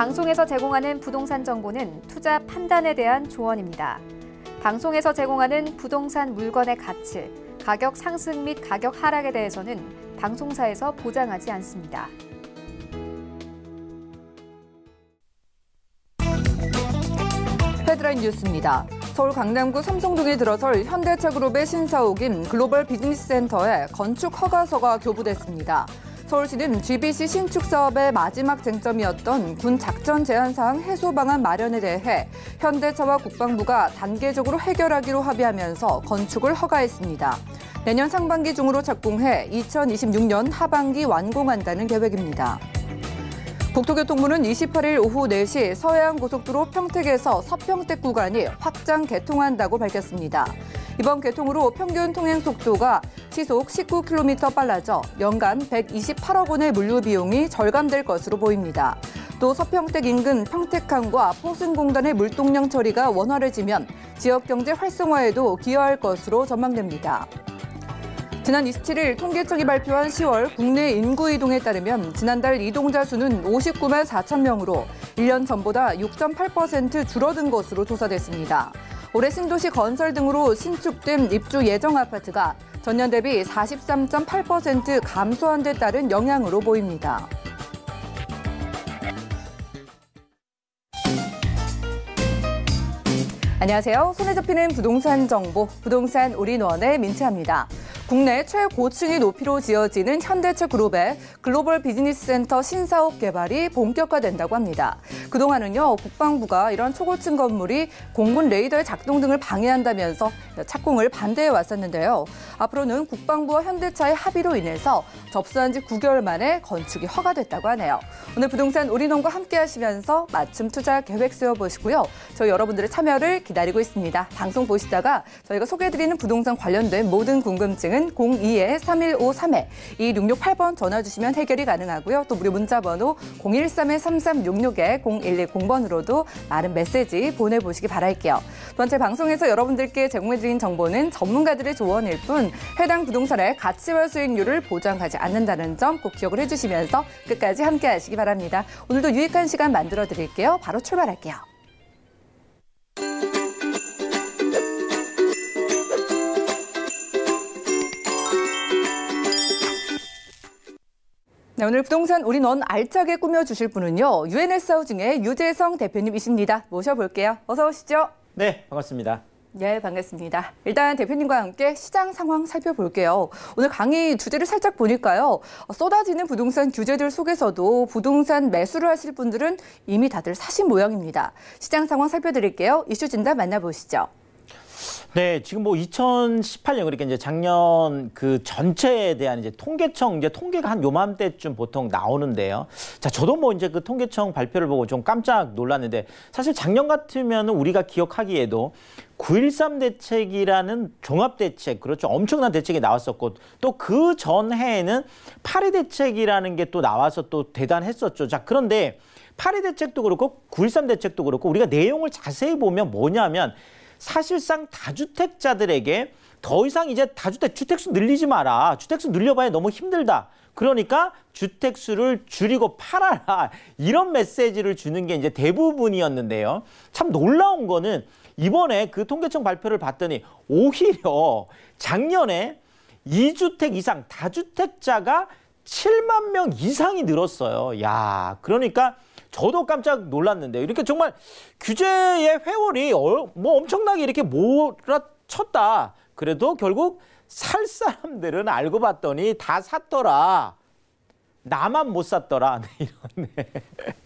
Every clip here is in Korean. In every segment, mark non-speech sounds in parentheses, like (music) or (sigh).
방송에서 제공하는 부동산 정보는 투자 판단에 대한 조언입니다. 방송에서 제공하는 부동산 물건의 가치, 가격 상승 및 가격 하락에 대해서는 방송사에서 보장하지 않습니다. 헤드라인 뉴스입니다. 서울 강남구 삼성동에 들어설 현대차그룹의 신사옥인 글로벌 비즈니스 센터에 건축 허가서가 교부됐습니다. 서울시는 GBC 신축 사업의 마지막 쟁점이었던 군 작전 제한사항 해소 방안 마련에 대해 현대차와 국방부가 단계적으로 해결하기로 합의하면서 건축을 허가했습니다. 내년 상반기 중으로 착공해 2026년 하반기 완공한다는 계획입니다. 국토교통부는 28일 오후 4시 서해안고속도로 평택에서 서평택 구간이 확장 개통한다고 밝혔습니다. 이번 개통으로 평균 통행 속도가 시속 19km 빨라져 연간 128억 원의 물류 비용이 절감될 것으로 보입니다. 또 서평택 인근 평택항과 포승공단의 물동량 처리가 원활해지면 지역 경제 활성화에도 기여할 것으로 전망됩니다. 지난 27일 통계청이 발표한 10월 국내 인구 이동에 따르면 지난달 이동자 수는 59만 4천 명으로 1년 전보다 6.8% 줄어든 것으로 조사됐습니다. 올해 신도시 건설 등으로 신축된 입주 예정 아파트가 전년 대비 43.8% 감소한 데 따른 영향으로 보입니다. 안녕하세요. 손에 잡히는 부동산 정보, 부동산 올인원의 민채입니다. 국내 최고층이 높이로 지어지는 현대차 그룹의 글로벌 비즈니스 센터 신사업 개발이 본격화된다고 합니다. 그동안은요, 국방부가 이런 초고층 건물이 공군 레이더의 작동 등을 방해한다면서 착공을 반대해 왔었는데요. 앞으로는 국방부와 현대차의 합의로 인해서 접수한 지 9개월 만에 건축이 허가됐다고 하네요. 오늘 부동산 우리농과 함께 하시면서 맞춤 투자 계획 세워보시고요. 저희 여러분들의 참여를 기다리고 있습니다. 방송 보시다가 저희가 소개해드리는 부동산 관련된 모든 궁금증은 번호는 02-3153에 2668번 전화 주시면 해결이 가능하고요. 또 무료 문자 번호 013-3366에 0110번으로도 많은 메시지 보내보시기 바랄게요. 번째 방송에서 여러분들께 제공해드린 정보는 전문가들의 조언일 뿐 해당 부동산의 가치와 수익률을 보장하지 않는다는 점 꼭 기억을 해주시면서 끝까지 함께 하시기 바랍니다. 오늘도 유익한 시간 만들어 드릴게요. 바로 출발할게요. 네, 오늘 부동산 우리 넌 알차게 꾸며주실 분은요. u n s 하중에 유재성 대표님이십니다. 모셔볼게요. 어서 오시죠. 네, 반갑습니다. 네, 반갑습니다. 일단 대표님과 함께 시장 상황 살펴볼게요. 오늘 강의 주제를 살짝 보니까요. 쏟아지는 부동산 규제들 속에서도 부동산 매수를 하실 분들은 이미 다들 사신 모양입니다. 시장 상황 살펴드릴게요. 이슈 진단 만나보시죠. 네, 지금 뭐 2018년 그러니까 이제 작년 그 전체에 대한 이제 통계청 이제 통계가 한 요맘때쯤 보통 나오는데요. 자, 저도 뭐 이제 그 통계청 발표를 보고 좀 깜짝 놀랐는데 사실 작년 같으면 우리가 기억하기에도 9.13 대책이라는 종합 대책, 그렇죠. 엄청난 대책이 나왔었고 또 그 전해에는 8리 대책이라는 게 또 나와서 또 대단했었죠. 자, 그런데 8리 대책도 그렇고 9.13 대책도 그렇고 우리가 내용을 자세히 보면 뭐냐면 사실상 다주택자들에게 더 이상 이제 다주택 주택수 늘리지 마라. 주택수 늘려봐야 너무 힘들다. 그러니까 주택수를 줄이고 팔아라. 이런 메시지를 주는 게 이제 대부분이었는데요. 참 놀라운 거는 이번에 그 통계청 발표를 봤더니 오히려 작년에 이주택 이상 다주택자가 7만 명 이상이 늘었어요. 야, 그러니까 저도 깜짝 놀랐는데 이렇게 정말 규제의 회원이 어, 뭐 엄청나게 이렇게 몰아쳤다. 그래도 결국 살 사람들은 알고 봤더니 다 샀더라. 나만 못 샀더라. (laughs) 네, 이런. 네.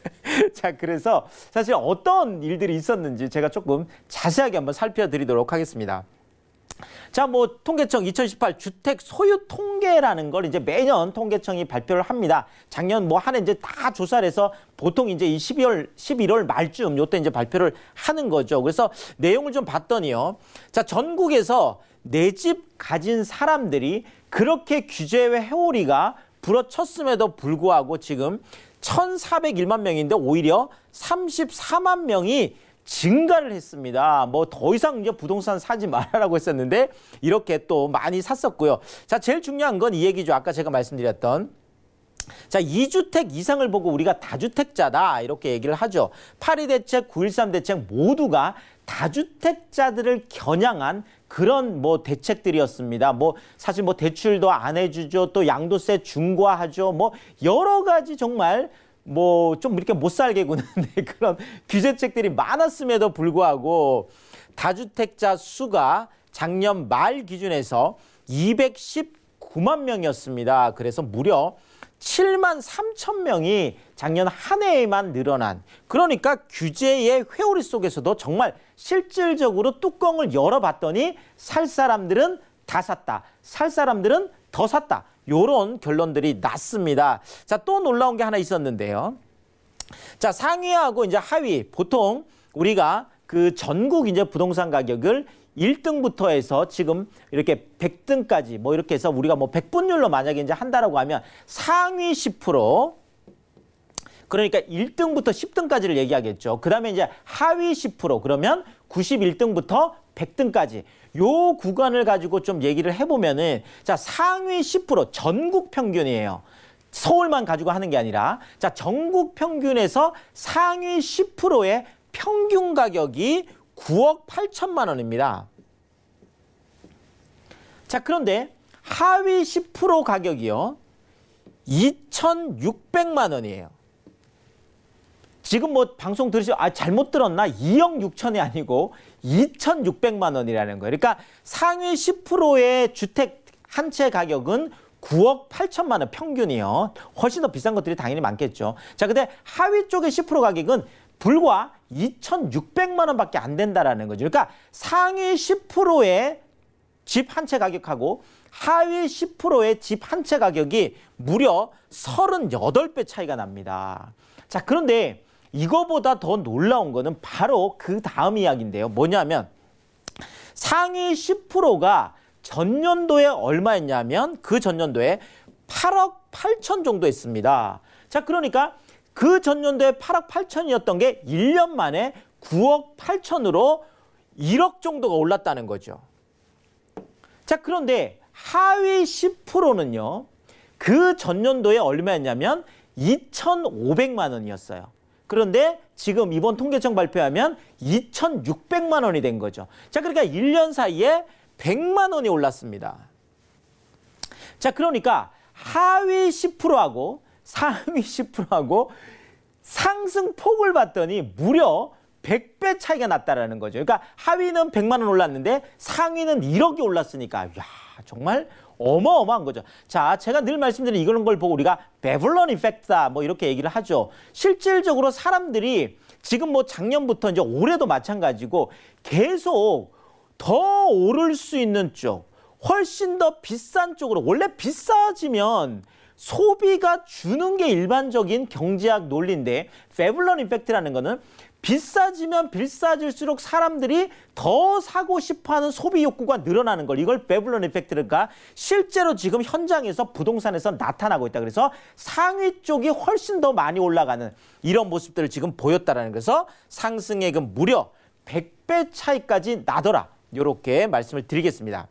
(laughs) 자, 그래서 사실 어떤 일들이 있었는지 제가 조금 자세하게 한번 살펴드리도록 하겠습니다. 자, 뭐 통계청 2018 주택 소유 통계라는 걸 이제 매년 통계청이 발표를 합니다. 작년 뭐 한 해 이제 다 조사를 해서 보통 이제 이 12월 11월 말쯤 요때 이제 발표를 하는 거죠. 그래서 내용을 좀 봤더니요. 자, 전국에서 내 집 가진 사람들이 그렇게 규제의 회오리가 불어쳤음에도 불구하고 지금 1,401만 명인데 오히려 34만 명이 증가를 했습니다. 뭐 더 이상 이제 부동산 사지 말라고 했었는데 이렇게 또 많이 샀었고요. 자, 제일 중요한 건 이 얘기죠. 아까 제가 말씀드렸던 자, 2주택 이상을 보고 우리가 다주택자다 이렇게 얘기를 하죠. 8.2 대책, 9.13 대책 모두가 다주택자들을 겨냥한 그런 뭐 대책들이었습니다. 뭐 사실 뭐 대출도 안 해주죠. 또 양도세 중과하죠. 뭐 여러 가지 정말 뭐좀 이렇게 못 살게 구는 (laughs) 네, 그런 규제책들이 많았음에도 불구하고 다주택자 수가 작년 말 기준에서 219만 명이었습니다. 그래서 무려 7만 3천 명이 작년 한 해에만 늘어난 그러니까 규제의 회오리 속에서도 정말 실질적으로 뚜껑을 열어봤더니 살 사람들은 다 샀다. 살 사람들은 더 샀다. 요런 결론들이 났습니다. 자, 또 놀라운 게 하나 있었는데요. 자, 상위하고 이제 하위 보통 우리가 그 전국 이제 부동산 가격을 1등부터 해서 지금 이렇게 100등까지 뭐 이렇게 해서 우리가 뭐 100분율로 만약에 이제 한다라고 하면 상위 10% 그러니까 1등부터 10등까지를 얘기하겠죠. 그다음에 이제 하위 10% 그러면 91등부터 100등까지 요 구간을 가지고 좀 얘기를 해보면은 자 상위 10% 전국 평균이에요. 서울만 가지고 하는 게 아니라 자 전국 평균에서 상위 10%의 평균 가격이 9억 8천만 원입니다. 자 그런데 하위 10% 가격이요. 2,600만 원이에요. 지금 뭐 방송 들으시고 아 잘못 들었나? 2억 6천이 아니고 2,600만 원이라는 거예요. 그러니까 상위 10%의 주택 한 채 가격은 9억 8천만 원 평균이요. 훨씬 더 비싼 것들이 당연히 많겠죠. 자, 근데 하위 쪽의 10% 가격은 불과 2,600만 원밖에 안 된다라는 거죠. 그러니까 상위 10%의 집 한 채 가격하고 하위 10%의 집 한 채 가격이 무려 38배 차이가 납니다. 자, 그런데 이거보다 더 놀라운 거는 바로 그 다음 이야기인데요. 뭐냐면 상위 10%가 전년도에 얼마였냐면 그 전년도에 8억 8천 정도 했습니다. 자, 그러니까 그 전년도에 8억 8천이었던 게 1년 만에 9억 8천으로 1억 정도가 올랐다는 거죠. 자, 그런데 하위 10%는요. 그 전년도에 얼마였냐면 2,500만 원이었어요. 그런데 지금 이번 통계청 발표하면 2,600만 원이 된 거죠. 자, 그러니까 1년 사이에 100만 원이 올랐습니다. 자, 그러니까 하위 10%하고 상위 10%하고 상승폭을 봤더니 무려 100배 차이가 났다라는 거죠. 그러니까 하위는 100만 원 올랐는데 상위는 1억이 올랐으니까 야, 정말 어마어마한 거죠. 자, 제가 늘말씀드린 이런 걸 보고 우리가 베블런 이펙트다 뭐 이렇게 얘기를 하죠. 실질적으로 사람들이 지금 뭐 작년부터 이제 올해도 마찬가지고 계속 더 오를 수 있는 쪽, 훨씬 더 비싼 쪽으로 원래 비싸지면 소비가 주는 게 일반적인 경제학 논리인데 페블런 이펙트라는 거는 비싸지면 비싸질수록 사람들이 더 사고 싶어하는 소비 욕구가 늘어나는 걸 이걸 베블론 이펙트가 실제로 지금 현장에서 부동산에서 나타나고 있다. 그래서 상위 쪽이 훨씬 더 많이 올라가는 이런 모습들을 지금 보였다라는 그래서 상승액은 그 무려 100배 차이까지 나더라. 이렇게 말씀을 드리겠습니다.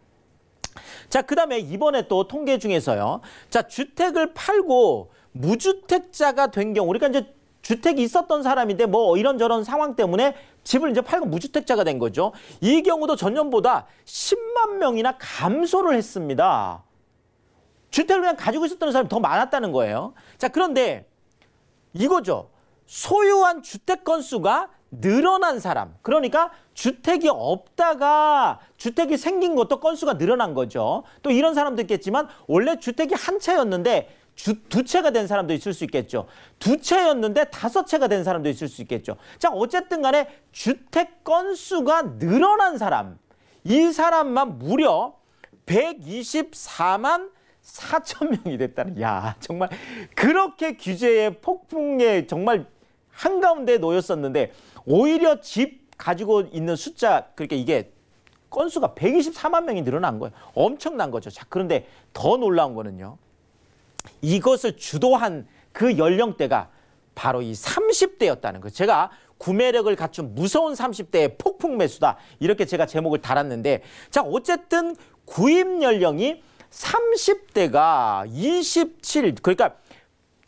자, 그다음에 이번에 또 통계 중에서요. 자, 주택을 팔고 무주택자가 된 경우 우리가 이제 주택이 있었던 사람인데 뭐 이런저런 상황 때문에 집을 이제 팔고 무주택자가 된 거죠. 이 경우도 전년보다 10만 명이나 감소를 했습니다. 주택을 그냥 가지고 있었던 사람이 더 많았다는 거예요. 자, 그런데 이거죠. 소유한 주택 건수가 늘어난 사람. 그러니까 주택이 없다가 주택이 생긴 것도 건수가 늘어난 거죠. 또 이런 사람도 있겠지만 원래 주택이 한 채였는데 주, 두 채가 된 사람도 있을 수 있겠죠. 두 채였는데 다섯 채가 된 사람도 있을 수 있겠죠. 자, 어쨌든 간에 주택 건수가 늘어난 사람, 이 사람만 무려 124만 4천 명이 됐다는, 야, 정말 그렇게 규제의 폭풍에 정말 한가운데 놓였었는데 오히려 집 가지고 있는 숫자, 그러니까 이게 건수가 124만 명이 늘어난 거예요. 엄청난 거죠. 자, 그런데 더 놀라운 거는요. 이것을 주도한 그 연령대가 바로 이 30대였다는 거. 제가 구매력을 갖춘 무서운 30대의 폭풍 매수다. 이렇게 제가 제목을 달았는데 자, 어쨌든 구입 연령이 30대가 27 그러니까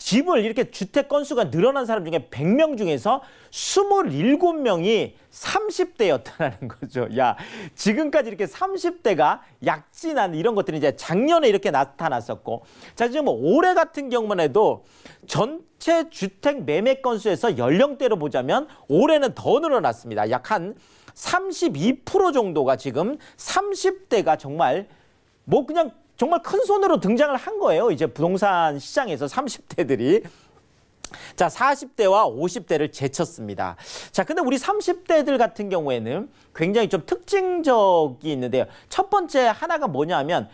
집을 이렇게 주택 건수가 늘어난 사람 중에 100명 중에서 27명이 30대였다는 (laughs) 거죠. 야, 지금까지 이렇게 30대가 약진한 이런 것들이 이제 작년에 이렇게 나타났었고. 자, 지금 뭐 올해 같은 경우만 해도 전체 주택 매매 건수에서 연령대로 보자면 올해는 더 늘어났습니다. 약 한 32% 정도가 지금 30대가 정말 뭐 그냥 정말 큰 손으로 등장을 한 거예요. 이제 부동산 시장에서 30대들이. 자, 40대와 50대를 제쳤습니다. 자, 근데 우리 30대들 같은 경우에는 굉장히 좀 특징적이 있는데요. 첫 번째 하나가 뭐냐면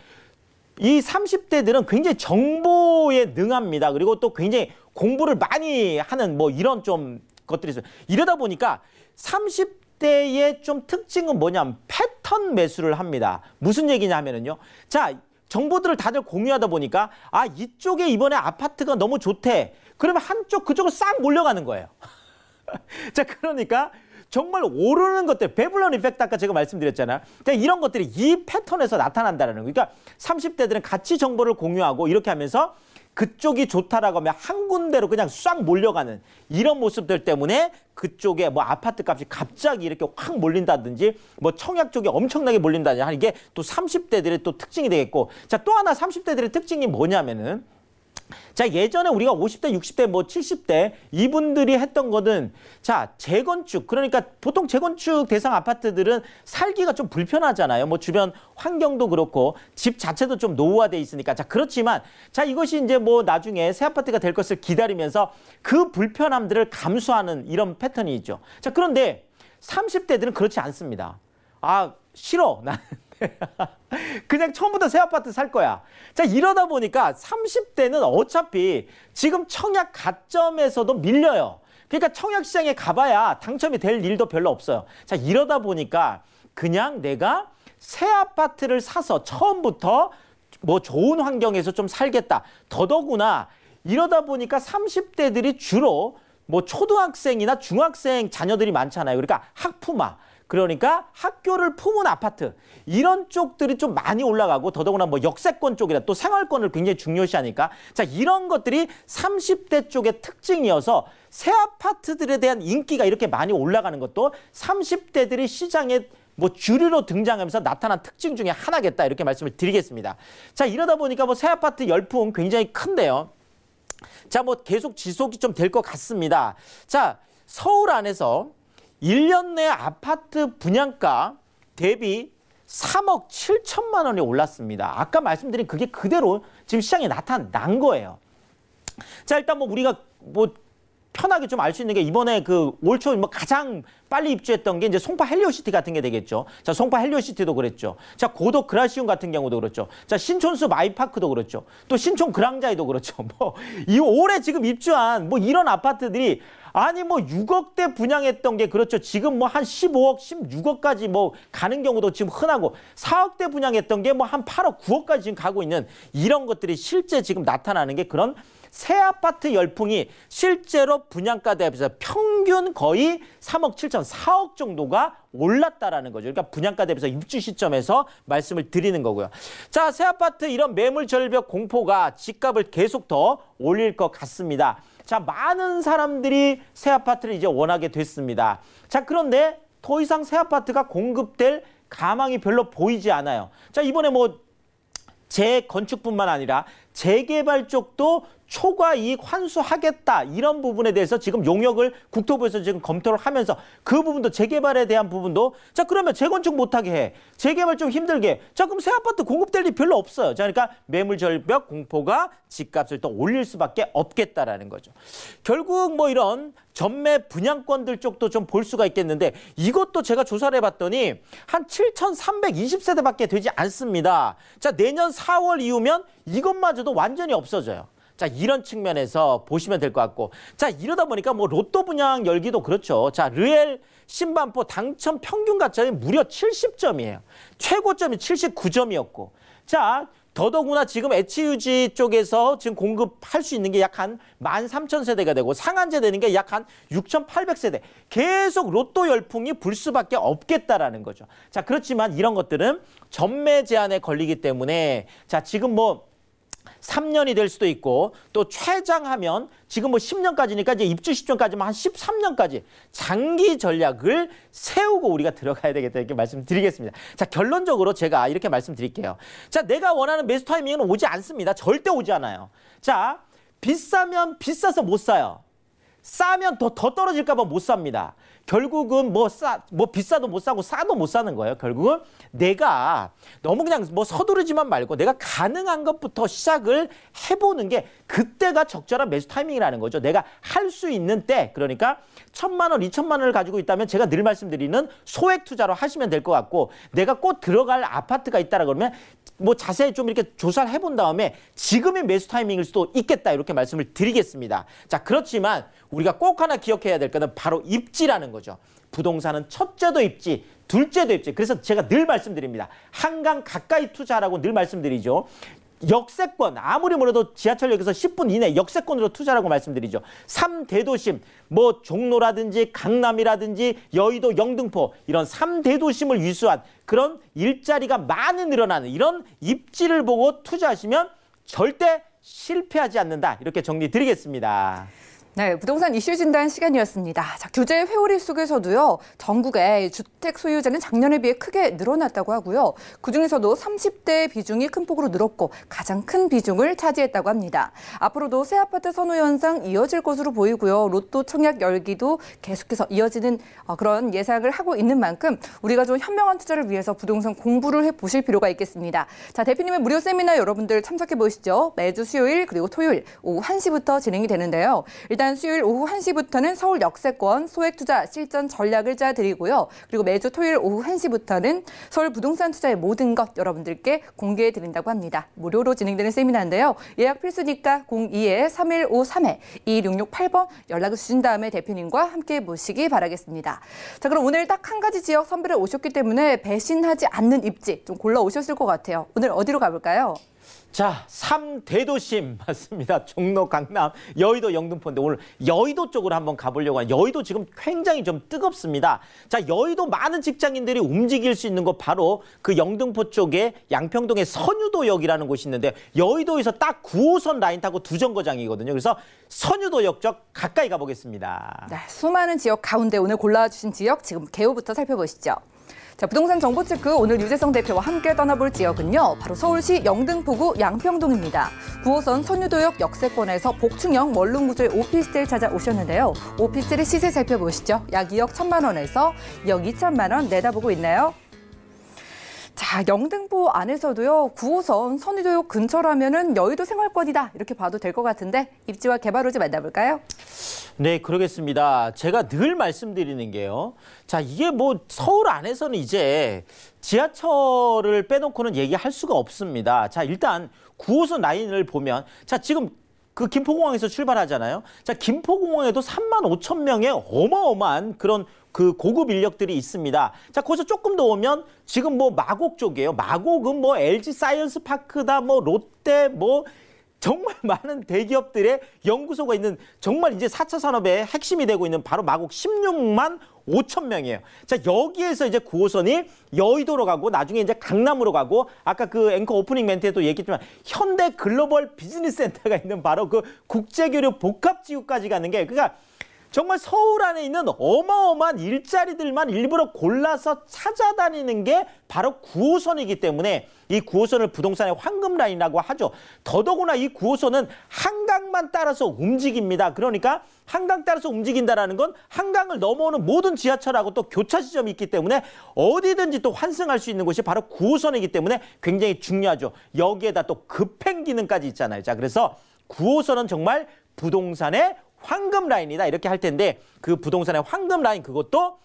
이 30대들은 굉장히 정보에 능합니다. 그리고 또 굉장히 공부를 많이 하는 뭐 이런 좀 것들이 있어요. 이러다 보니까 30대의 좀 특징은 뭐냐면 패턴 매수를 합니다. 무슨 얘기냐 하면은요. 자, 정보들을 다들 공유하다 보니까 아 이쪽에 이번에 아파트가 너무 좋대. 그러면 한쪽 그쪽으로 싹 몰려가는 거예요. (laughs) 자 그러니까 정말 오르는 것들 베블런 이펙트 아까 제가 말씀드렸잖아요. 그러니까 이런 것들이 이 패턴에서 나타난다는 거. 그러니까 30대들은 같이 정보를 공유하고 이렇게 하면서 그쪽이 좋다라고 하면 한 군데로 그냥 싹 몰려가는 이런 모습들 때문에 그쪽에 뭐 아파트 값이 갑자기 이렇게 확 몰린다든지 뭐 청약 쪽이 엄청나게 몰린다든지 하는 게또 30대들의 또 특징이 되겠고 자 또 하나 30대들의 특징이 뭐냐면은 자, 예전에 우리가 50대, 60대, 뭐 70대 이분들이 했던 거는 자, 재건축. 그러니까 보통 재건축 대상 아파트들은 살기가 좀 불편하잖아요. 뭐 주변 환경도 그렇고 집 자체도 좀 노후화돼 있으니까. 자, 그렇지만 자, 이것이 이제 뭐 나중에 새 아파트가 될 것을 기다리면서 그 불편함들을 감수하는 이런 패턴이 있죠. 자, 그런데 30대들은 그렇지 않습니다. 아, 싫어. 나는 (laughs) 그냥 처음부터 새 아파트 살 거야. 자, 이러다 보니까 30대는 어차피 지금 청약 가점에서도 밀려요. 그러니까 청약 시장에 가봐야 당첨이 될 일도 별로 없어요. 자, 이러다 보니까 그냥 내가 새 아파트를 사서 처음부터 뭐 좋은 환경에서 좀 살겠다. 더더구나 이러다 보니까 30대들이 주로 뭐 초등학생이나 중학생 자녀들이 많잖아요. 그러니까 학부마. 그러니까 학교를 품은 아파트 이런 쪽들이 좀 많이 올라가고 더더구나 뭐 역세권 쪽이나 또 생활권을 굉장히 중요시하니까 자 이런 것들이 30대 쪽의 특징이어서 새 아파트들에 대한 인기가 이렇게 많이 올라가는 것도 30대들이 시장에 뭐 주류로 등장하면서 나타난 특징 중에 하나겠다 이렇게 말씀을 드리겠습니다. 자 이러다 보니까 뭐 새 아파트 열풍 굉장히 큰데요. 자 뭐 계속 지속이 좀 될 것 같습니다. 자 서울 안에서 1년 내 아파트 분양가 대비 3억 7천만 원이 올랐습니다. 아까 말씀드린 그게 그대로 지금 시장에 나타난 거예요. 자, 일단 뭐 우리가 뭐 편하게 좀 알 수 있는 게 이번에 그 올초 뭐 가장 빨리 입주했던 게 이제 송파 헬리오시티 같은 게 되겠죠. 자, 송파 헬리오시티도 그랬죠. 자, 고덕 그라시움 같은 경우도 그렇죠. 자, 신촌수 마이파크도 그렇죠. 또 신촌 그랑자이도 그렇죠. (laughs) 뭐 이 올해 지금 입주한 뭐 이런 아파트들이 아니 뭐 6억대 분양했던 게 그렇죠. 지금 뭐 한 15억, 16억까지 뭐 가는 경우도 지금 흔하고 4억대 분양했던 게 뭐 한 8억, 9억까지 지금 가고 있는 이런 것들이 실제 지금 나타나는 게 그런 새 아파트 열풍이 실제로 분양가 대비해서 평균 거의 3억 7천, 4억 정도가 올랐다라는 거죠. 그러니까 분양가 대비해서 입주 시점에서 말씀을 드리는 거고요. 자, 새 아파트 이런 매물 절벽 공포가 집값을 계속 더 올릴 것 같습니다. 자, 많은 사람들이 새 아파트를 이제 원하게 됐습니다. 자, 그런데 더 이상 새 아파트가 공급될 가망이 별로 보이지 않아요. 자, 이번에 뭐 재건축뿐만 아니라 재개발 쪽도 초과 이익 환수하겠다 이런 부분에 대해서 지금 용역을 국토부에서 지금 검토를 하면서 그 부분도 재개발에 대한 부분도 자 그러면 재건축 못하게 해 재개발 좀 힘들게 자 그럼 새 아파트 공급될 일 별로 없어요 자 그러니까 매물 절벽 공포가 집값을 또 올릴 수밖에 없겠다라는 거죠 결국 뭐 이런 전매 분양권들 쪽도 좀 볼 수가 있겠는데 이것도 제가 조사를 해봤더니 한 7,320세대밖에 되지 않습니다. 자 내년 4월 이후면 이것마저도 완전히 없어져요. 자, 이런 측면에서 보시면 될 것 같고. 자, 이러다 보니까 뭐 로또 분양 열기도 그렇죠. 자, 르엘 신반포 당첨 평균 가점이 무려 70점이에요. 최고점이 79점이었고. 자, 더더구나 지금 HUG 쪽에서 지금 공급할 수 있는 게 약 한1 3 0 0 0 세대가 되고 상한제 되는 게 약 한6 8 0 0 세대 계속 로또 열풍이 불 수밖에 없겠다라는 거죠. 자, 그렇지만 이런 것들은 전매 제한에 걸리기 때문에 자, 지금 뭐 3년이 될 수도 있고 또 최장하면 지금 뭐 10년까지니까 이제 입주 시점까지만 한 13년까지 장기 전략을 세우고 우리가 들어가야 되겠다 이렇게 말씀드리겠습니다. 자 결론적으로 제가 이렇게 말씀드릴게요. 자 내가 원하는 매수 타이밍은 오지 않습니다. 절대 오지 않아요. 자 비싸면 비싸서 못 사요. 싸면 더, 더 떨어질까 봐 못 삽니다. 결국은 뭐 싸, 뭐 비싸도 못 사고 싸도 못 사는 거예요. 결국은 내가 너무 그냥 뭐 서두르지만 말고 내가 가능한 것부터 시작을 해보는 게 그때가 적절한 매수 타이밍이라는 거죠. 내가 할 수 있는 때 그러니까 천만 원, 이천만 원을 가지고 있다면 제가 늘 말씀드리는 소액 투자로 하시면 될 것 같고 내가 꼭 들어갈 아파트가 있다라 그러면 뭐 자세히 좀 이렇게 조사를 해본 다음에 지금의 매수 타이밍일 수도 있겠다 이렇게 말씀을 드리겠습니다. 자 그렇지만 우리가 꼭 하나 기억해야 될 것은 바로 입지라는 거죠. 부동산은 첫째도 입지, 둘째도 입지. 그래서 제가 늘 말씀드립니다. 한강 가까이 투자라고 하늘 말씀드리죠. 역세권 아무리 뭐래도 지하철역에서 10분 이내 역세권으로 투자라고 말씀드리죠. 3대도심 뭐 종로라든지 강남이라든지 여의도 영등포 이런 3대도심을 위수한 그런 일자리가 많이 늘어나는 이런 입지를 보고 투자하시면 절대 실패하지 않는다. 이렇게 정리 드리겠습니다. 네, 부동산 이슈 진단 시간이었습니다. 자, 규제 회오리 속에서도요, 전국의 주택 소유자는 작년에 비해 크게 늘어났다고 하고요. 그 중에서도 30대 비중이 큰 폭으로 늘었고 가장 큰 비중을 차지했다고 합니다. 앞으로도 새 아파트 선호 현상 이어질 것으로 보이고요. 로또 청약 열기도 계속해서 이어지는 어, 그런 예상을 하고 있는 만큼 우리가 좀 현명한 투자를 위해서 부동산 공부를 해 보실 필요가 있겠습니다. 자, 대표님의 무료 세미나 여러분들 참석해 보시죠. 매주 수요일 그리고 토요일 오후 1시부터 진행이 되는데요. 일단 지난 수요일 오후 1시부터는 서울 역세권 소액 투자 실전 전략을 짜드리고요. 그리고 매주 토요일 오후 1시부터는 서울 부동산 투자의 모든 것 여러분들께 공개해 드린다고 합니다. 무료로 진행되는 세미나인데요. 예약 필수니까 02-3153-2668번 연락을 주신 다음에 대표님과 함께 보시기 바라겠습니다. 자, 그럼 오늘 딱 한 가지 지역 선별에 오셨기 때문에 배신하지 않는 입지 좀 골라 오셨을 것 같아요. 오늘 어디로 가볼까요? 자, 삼대도심 (laughs) 맞습니다. 종로, 강남, 여의도, 영등포인데 오늘 여의도 쪽으로 한번 가보려고 하는 여의도 지금 굉장히 좀 뜨겁습니다. 자, 여의도 많은 직장인들이 움직일 수 있는 곳 바로 그 영등포 쪽에 양평동의 선유도역이라는 곳이 있는데 여의도에서 딱 9호선 라인 타고 두 정거장이거든요. 그래서 선유도역 쪽 가까이 가보겠습니다. 네, 수많은 지역 가운데 오늘 골라주신 지역 지금 개요부터 살펴보시죠. 자, 부동산 정보 체크 오늘 유재성 대표와 함께 떠나볼 지역은요. 바로 서울시 영등포구 양평동입니다. 9호선 선유도역 역세권에서 복층형 원룸구조의 오피스텔 찾아오셨는데요. 오피스텔의 시세 살펴보시죠. 약 2억 천만 원에서 2억 2천만 원 내다보고 있나요? 자, 영등포 안에서도요. 9호선 선의도역 근처라면은 여의도 생활권이다. 이렇게 봐도 될 것 같은데 입지와 개발호지 만나볼까요? 네, 그러겠습니다. 제가 늘 말씀드리는 게요. 자, 이게 뭐 서울 안에서는 이제 지하철을 빼놓고는 얘기할 수가 없습니다. 자, 일단 9호선 라인을 보면 자, 지금 그 김포공항에서 출발하잖아요. 자, 김포공항에도 3만 5천 명의 어마어마한 그런 그 고급 인력들이 있습니다. 자, 거기서 조금 더 오면 지금 뭐 마곡 쪽이에요. 마곡은 뭐 LG 사이언스 파크다, 뭐 롯데, 뭐 정말 (laughs) 많은 대기업들의 연구소가 있는 정말 이제 4차 산업의 핵심이 되고 있는 바로 마곡 16만 5천 명이에요. 자 여기에서 이제 9호선이 여의도로 가고 나중에 이제 강남으로 가고 아까 그 앵커 오프닝 멘트에도 얘기했지만 현대 글로벌 비즈니스 센터가 있는 바로 그 국제교류 복합지구까지 가는 게 그러니까 정말 서울 안에 있는 어마어마한 일자리들만 일부러 골라서 찾아다니는 게 바로 9호선이기 때문에 이 9호선을 부동산의 황금 라인이라고 하죠. 더더구나 이 9호선은 한강만 따라서 움직입니다. 그러니까 한강 따라서 움직인다라는 건 한강을 넘어오는 모든 지하철하고 또 교차 지점이 있기 때문에 어디든지 또 환승할 수 있는 곳이 바로 9호선이기 때문에 굉장히 중요하죠. 여기에다 또 급행 기능까지 있잖아요. 자, 그래서 9호선은 정말 부동산의 황금 라인이다 이렇게 할 텐데 그 부동산의 황금 라인 그것도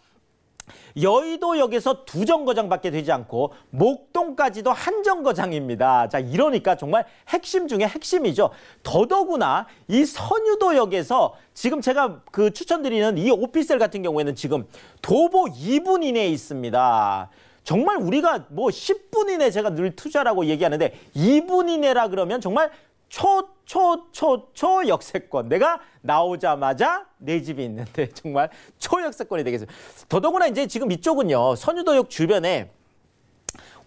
여의도역에서 두 정거장밖에 되지 않고 목동까지도 한 정거장입니다. 자, 이러니까 정말 핵심 중에 핵심이죠. 더더구나 이 선유도역에서 지금 제가 그 추천드리는 이 오피셀 같은 경우에는 지금 도보 2분 이내에 있습니다. 정말 우리가 뭐 10분 이내 제가 늘 투자라고 얘기하는데 2분 이내라 그러면 정말 초, 초, 초, 초 역세권. 내가 나오자마자 내 집이 있는데 (laughs) 정말 초역세권이 되겠습니다 더더구나 이제 지금 이쪽은요. 선유도역 주변에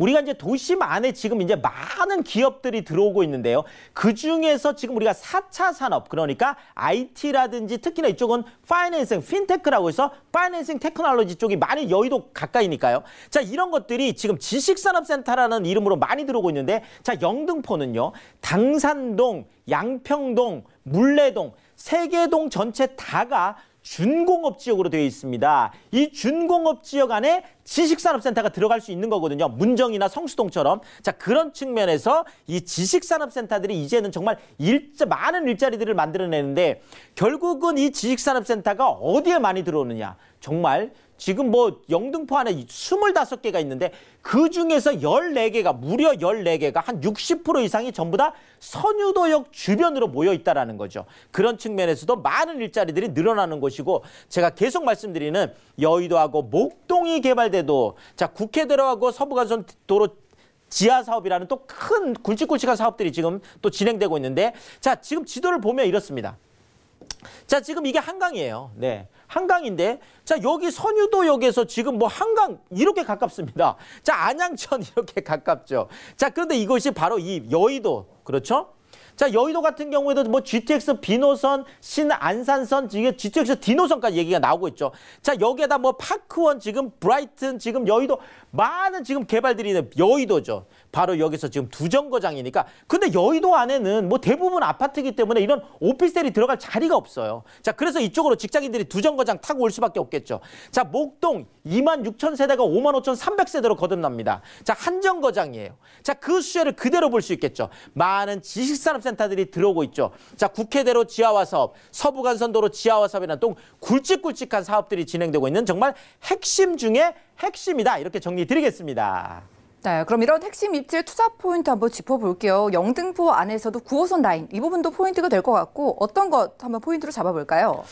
우리가 이제 도심 안에 지금 이제 많은 기업들이 들어오고 있는데요. 그 중에서 지금 우리가 4차 산업 그러니까 IT라든지 특히나 이쪽은 파이낸싱 핀테크라고 해서 파이낸싱 테크놀로지 쪽이 많이 여의도 가까이니까요. 자, 이런 것들이 지금 지식산업센터라는 이름으로 많이 들어오고 있는데 자, 영등포는요. 당산동, 양평동, 물레동, 세계동 전체 다가 준공업 지역으로 되어 있습니다. 이 준공업 지역 안에 지식산업센터가 들어갈 수 있는 거거든요. 문정이나 성수동처럼. 자 그런 측면에서 이 지식산업센터들이 이제는 정말 일자, 많은 일자리들을 만들어내는데 결국은 이 지식산업센터가 어디에 많이 들어오느냐. 정말 지금 뭐 영등포 안에 스물다섯 개가 있는데 그중에서 열네 개가 무려 열네 개가 한 60% 이상이 전부 다 선유도역 주변으로 모여 있다라는 거죠. 그런 측면에서도 많은 일자리들이 늘어나는 것이고 제가 계속 말씀드리는 여의도하고 목동이 개발된 때도 자국회들어가고 서부간선 도로 지하 사업이라는 또 큰 굵직굵직한 사업들이 지금 또 진행되고 있는데 자 지금 지도를 보면 이렇습니다. 자 지금 이게 한강이에요. 네. 한강인데 자 여기 선유도역에서 지금 뭐 한강 이렇게 가깝습니다. 자 안양천 (laughs) 이렇게 가깝죠. 자 그런데 이것이 바로 이 여의도 그렇죠? 자, 여의도 같은 경우에도 뭐 GTX 비노선, 신안산선, 지금 GTX 디노선까지 얘기가 나오고 있죠. 자, 여기에다 뭐 파크원, 지금 브라이튼, 지금 여의도 많은 지금 개발들이 있는 여의도죠. 바로 여기서 지금 두 정거장이니까 근데 여의도 안에는 뭐 대부분 아파트이기 때문에 이런 오피스텔이 들어갈 자리가 없어요. 자 그래서 이쪽으로 직장인들이 두 정거장 타고 올 수밖에 없겠죠. 자 목동 2만 6천 세대가 5만 5천 3백 세대로 거듭납니다. 자한 정거장이에요. 자 그 수혜를 그대로 볼 수 있겠죠. 많은 지식산업센터들이 들어오고 있죠. 자 국회대로 지하화 사업, 서부간선도로 지하화 사업이라는 또 굵직굵직한 사업들이 진행되고 있는 정말 핵심 중에 핵심이다 이렇게 정리드리겠습니다. 네, 그럼 이런 핵심 입질 투자 포인트 한번 짚어볼게요. 영등포 안에서도 9호선 라인 이 부분도 포인트가 될 것 같고 어떤 것 한번 포인트로 잡아볼까요?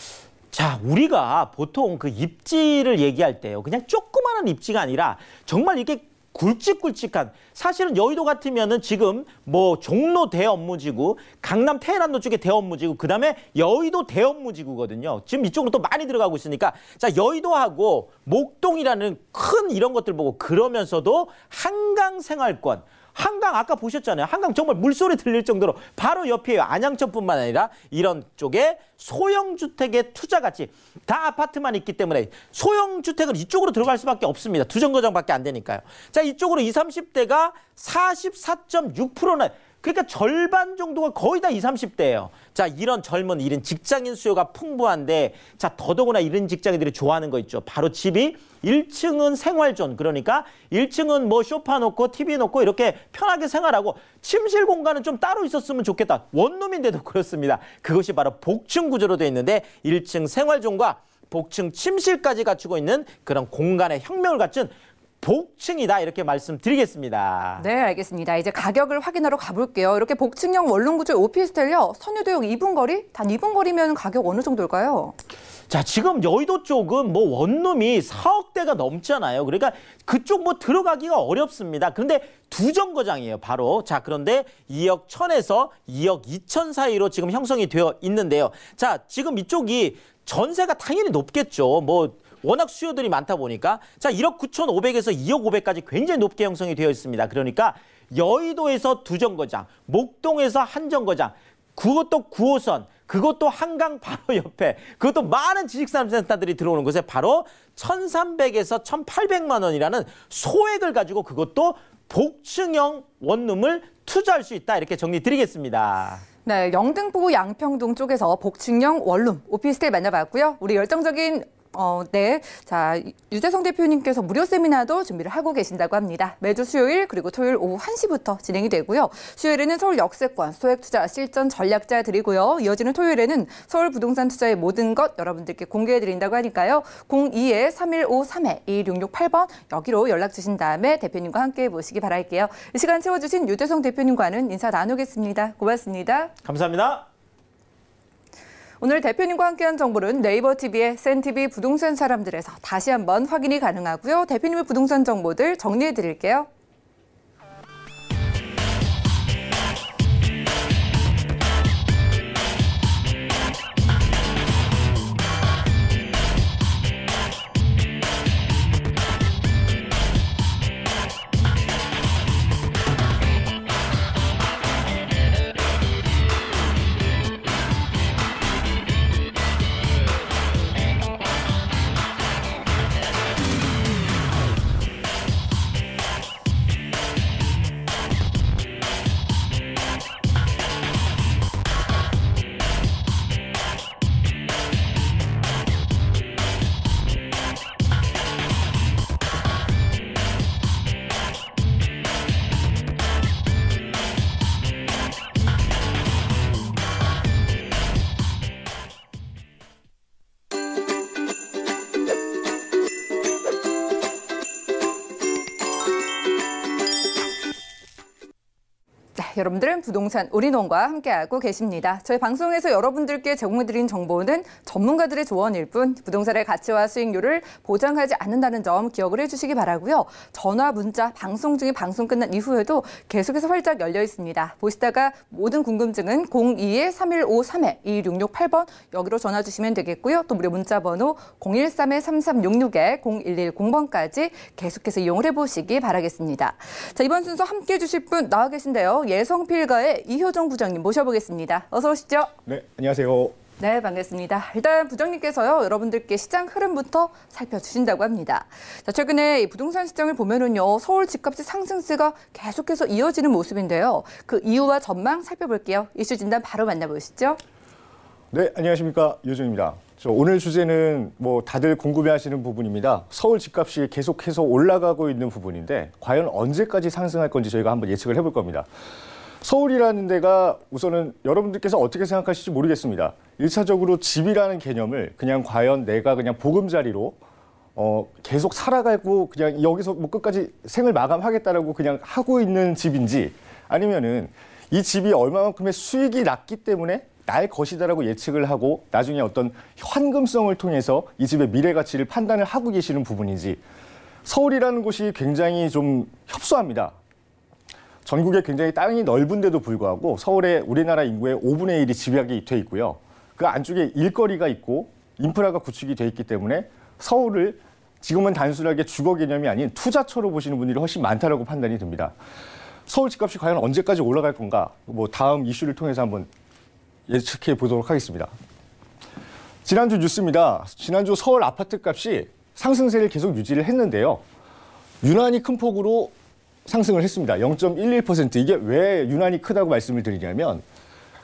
자, 우리가 보통 그 입지를 얘기할 때요. 그냥 조그마한 입지가 아니라 정말 이렇게 굵직굵직한 사실은 여의도 같으면은 지금 뭐 종로 대업무지구, 강남 테헤란로 쪽에 대업무지구, 그다음에 여의도 대업무지구거든요. 지금 이쪽으로 또 많이 들어가고 있으니까 자 여의도하고 목동이라는 큰 이런 것들 보고 그러면서도 한강 생활권 한강 아까 보셨잖아요. 한강 정말 물소리 들릴 정도로 바로 옆이에요. 안양천뿐만 아니라 이런 쪽에 소형주택의 투자가치 다 아파트만 있기 때문에 소형주택은 이쪽으로 들어갈 수밖에 없습니다. 두 정거장밖에 안 되니까요. 자 이쪽으로 2 30대가 44.6%나 그러니까 절반 정도가 거의 다 20, 30대예요. 자, 이런 젊은 이런 직장인 수요가 풍부한데 자, 더더구나 이런 직장인들이 좋아하는 거 있죠. 바로 집이 1층은 생활존 그러니까 1층은 뭐 쇼파 놓고 TV 놓고 이렇게 편하게 생활하고 침실 공간은 좀 따로 있었으면 좋겠다. 원룸인데도 그렇습니다. 그것이 바로 복층 구조로 되어 있는데 1층 생활존과 복층 침실까지 갖추고 있는 그런 공간의 혁명을 갖춘 복층이다 이렇게 말씀드리겠습니다. 네, 알겠습니다. 이제 가격을 확인하러 가볼게요. 이렇게 복층형 원룸 구조 오피스텔요. 선유도역 2분 거리? 단 2분 거리면 가격 어느 정도일까요? 자, 지금 여의도 쪽은 뭐 원룸이 4억대가 넘잖아요. 그러니까 그쪽 뭐 들어가기가 어렵습니다. 그런데 두 정거장이에요, 바로. 자, 그런데 2억 1000에서 2억 2000 사이로 지금 형성이 되어 있는데요. 자, 지금 이쪽이 전세가 당연히 높겠죠. 뭐 워낙 수요들이 많다 보니까 자 1억 9,500에서 2억 500까지 굉장히 높게 형성이 되어 있습니다. 그러니까 여의도에서 두 정거장, 목동에서 한 정거장, 그것도 9호선, 그것도 한강 바로 옆에, 그것도 많은 지식산업센터들이 들어오는 곳에 바로 1,300에서 1,800만 원이라는 소액을 가지고 그것도 복층형 원룸을 투자할 수 있다 이렇게 정리드리겠습니다. 네, 영등포 구 양평동 쪽에서 복층형 원룸 오피스텔 만나봤고요. 우리 열정적인 어, 네. 자, 유재성 대표님께서 무료 세미나도 준비를 하고 계신다고 합니다. 매주 수요일 그리고 토요일 오후 1시부터 진행이 되고요. 수요일에는 서울 역세권 소액 투자 실전 전략자 드리고요. 이어지는 토요일에는 서울 부동산 투자의 모든 것 여러분들께 공개해 드린다고 하니까요. 0 2 3 1 5 3 2668번 여기로 연락 주신 다음에 대표님과 함께 해 보시기 바랄게요. 이 시간 채워 주신 유재성 대표님과는 인사 나누겠습니다. 고맙습니다. 감사합니다. 오늘 대표님과 함께한 정보는 네이버 TV의 센티비 부동산 사람들에서 다시 한번 확인이 가능하고요. 대표님의 부동산 정보들 정리해 드릴게요. 여러분들은 부동산 우리농과 함께하고 계십니다. 저희 방송에서 여러분들께 제공해드린 정보는 전문가들의 조언일 뿐 부동산의 가치와 수익률을 보장하지 않는다는 점 기억을 해주시기 바라고요. 전화, 문자, 방송 중에 방송 끝난 이후에도 계속해서 활짝 열려 있습니다. 보시다가 모든 궁금증은 02-3153-2668번 여기로 전화 주시면 되겠고요. 또 무료 문자 번호 013-3366-0110번까지 계속해서 이용을 해보시기 바라겠습니다. 자 이번 순서 함께해 주실 분 나와 계신데요. 예술 개성필가의 이효정 부장님 모셔보겠습니다. 어서 오시죠. 네, 안녕하세요. 네, 반갑습니다. 일단 부장님께서요, 여러분들께 시장 흐름부터 살펴주신다고 합니다. 자, 최근에 부동산 시장을 보면은요, 서울 집값의 상승세가 계속해서 이어지는 모습인데요. 그 이유와 전망 살펴볼게요. 이슈 진단 바로 만나보시죠. 네, 안녕하십니까. 요정입니다. 오늘 주제는 뭐 다들 궁금해하시는 부분입니다. 서울 집값이 계속해서 올라가고 있는 부분인데 과연 언제까지 상승할 건지 저희가 한번 예측을 해볼 겁니다. 서울이라는 데가 우선은 여러분들께서 어떻게 생각하실지 모르겠습니다. 일차적으로 집이라는 개념을 그냥 과연 내가 그냥 보금자리로 어, 계속 살아가고 그냥 여기서 뭐 끝까지 생을 마감하겠다라고 그냥 하고 있는 집인지 아니면은 이 집이 얼마만큼의 수익이 났기 때문에 날 것이다라고 예측을 하고 나중에 어떤 현금성을 통해서 이 집의 미래 가치를 판단을 하고 계시는 부분인지 서울이라는 곳이 굉장히 좀 협소합니다. 전국에 굉장히 땅이 넓은데도 불구하고 서울에 우리나라 인구의 5분의 1이 집약이 돼 있고요. 그 안쪽에 일거리가 있고 인프라가 구축이 돼 있기 때문에 서울을 지금은 단순하게 주거 개념이 아닌 투자처로 보시는 분들이 훨씬 많다라고 판단이 됩니다. 서울 집값이 과연 언제까지 올라갈 건가? 뭐 다음 이슈를 통해서 한번 예측해 보도록 하겠습니다. 지난주 뉴스입니다. 지난주 서울 아파트 값이 상승세를 계속 유지를 했는데요. 유난히 큰 폭으로 상승을 했습니다. 0.11% 이게 왜 유난히 크다고 말씀을 드리냐면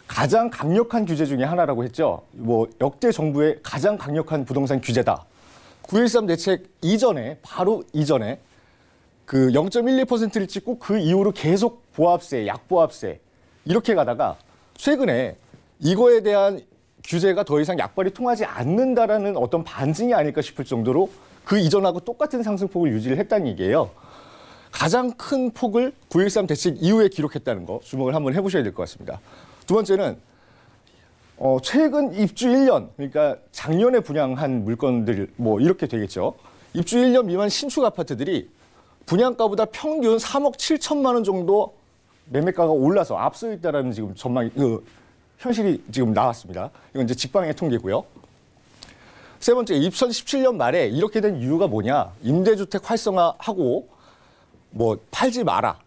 가장 강력한 규제 중의 하나라고 했죠. 뭐 역대 정부의 가장 강력한 부동산 규제다. 9.13 대책 이전에 바로 이전에 그 0.12%를 찍고 그 이후로 계속 보합세, 약보합세 이렇게 가다가 최근에 이거에 대한 규제가 더 이상 약발이 통하지 않는다라는 어떤 반증이 아닐까 싶을 정도로 그 이전하고 똑같은 상승폭을 유지를 했다는 얘기예요. 가장 큰 폭을 9.13 대책 이후에 기록했다는 거 주목을 한번 해보셔야 될 것 같습니다. 두 번째는 어, 최근 입주 1년, 그러니까 작년에 분양한 물건들, 뭐 이렇게 되겠죠. 입주 1년 미만 신축 아파트들이 분양가보다 평균 3억 7천만 원 정도 매매가가 올라서 앞서 있다라는 지금 전망이, 그, 현실이 지금 나왔습니다. 이건 이제 직방의 통계고요. 세 번째, 2017년 말에 이렇게 된 이유가 뭐냐. 임대주택 활성화하고 뭐 팔지 마라.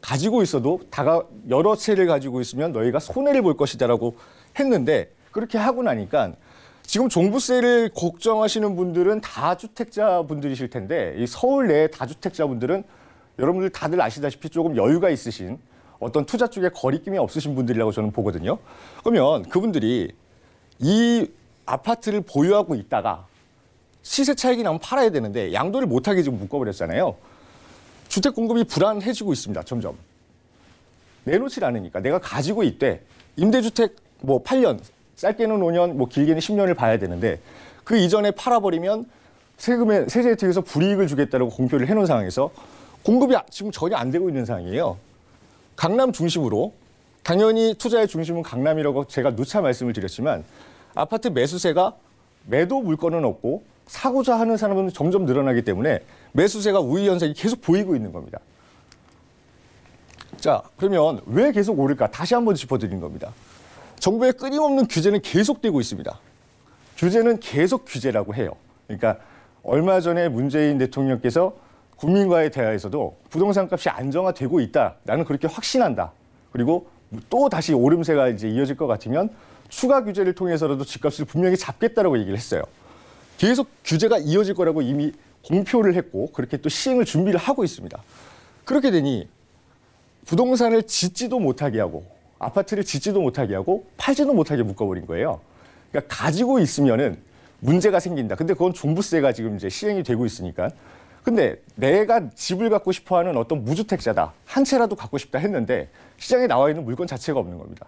가지고 있어도 다가 여러 채를 가지고 있으면 너희가 손해를 볼 것이다라고 했는데 그렇게 하고 나니까 지금 종부세를 걱정하시는 분들은 다주택자 분들이실 텐데 이 서울 내 다주택자 분들은 여러분들 다들 아시다시피 조금 여유가 있으신 어떤 투자 쪽에 거리낌이 없으신 분들이라고 저는 보거든요. 그러면 그분들이 이 아파트를 보유하고 있다가 시세 차익이 나면 팔아야 되는데 양도를 못하게 지금 묶어버렸잖아요. 주택 공급이 불안해지고 있습니다. 점점. 내놓질 않으니까 내가 가지고 있대. 임대주택 뭐 8년, 짧게는 5년, 뭐 길게는 10년을 봐야 되는데 그 이전에 팔아버리면 세금에 세제 혜택에서 불이익을 주겠다라고 공표를 해놓은 상황에서 공급이 아, 지금 전혀 안 되고 있는 상황이에요. 강남 중심으로 당연히 투자의 중심은 강남이라고 제가 누차 말씀을 드렸지만 아파트 매수세가 매도 물건은 없고 사고자 하는 사람은 점점 늘어나기 때문에 매수세가 우위 현상이 계속 보이고 있는 겁니다. 자, 그러면 왜 계속 오를까? 다시 한 번 짚어드린 겁니다. 정부의 끊임없는 규제는 계속되고 있습니다. 규제는 계속 규제라고 해요. 그러니까 얼마 전에 문재인 대통령께서 국민과의 대화에서도 부동산 값이 안정화되고 있다. 나는 그렇게 확신한다. 그리고 또 다시 오름세가 이제 이어질 것 같으면 추가 규제를 통해서라도 집값을 분명히 잡겠다라고 얘기를 했어요. 계속 규제가 이어질 거라고 이미 공표를 했고 그렇게 또 시행을 준비를 하고 있습니다. 그렇게 되니 부동산을 짓지도 못하게 하고 아파트를 짓지도 못하게 하고 팔지도 못하게 묶어버린 거예요. 그러니까 가지고 있으면은 문제가 생긴다. 근데 그건 종부세가 지금 이제 시행이 되고 있으니까. 근데 내가 집을 갖고 싶어 하는 어떤 무주택자다. 한 채라도 갖고 싶다 했는데 시장에 나와 있는 물건 자체가 없는 겁니다.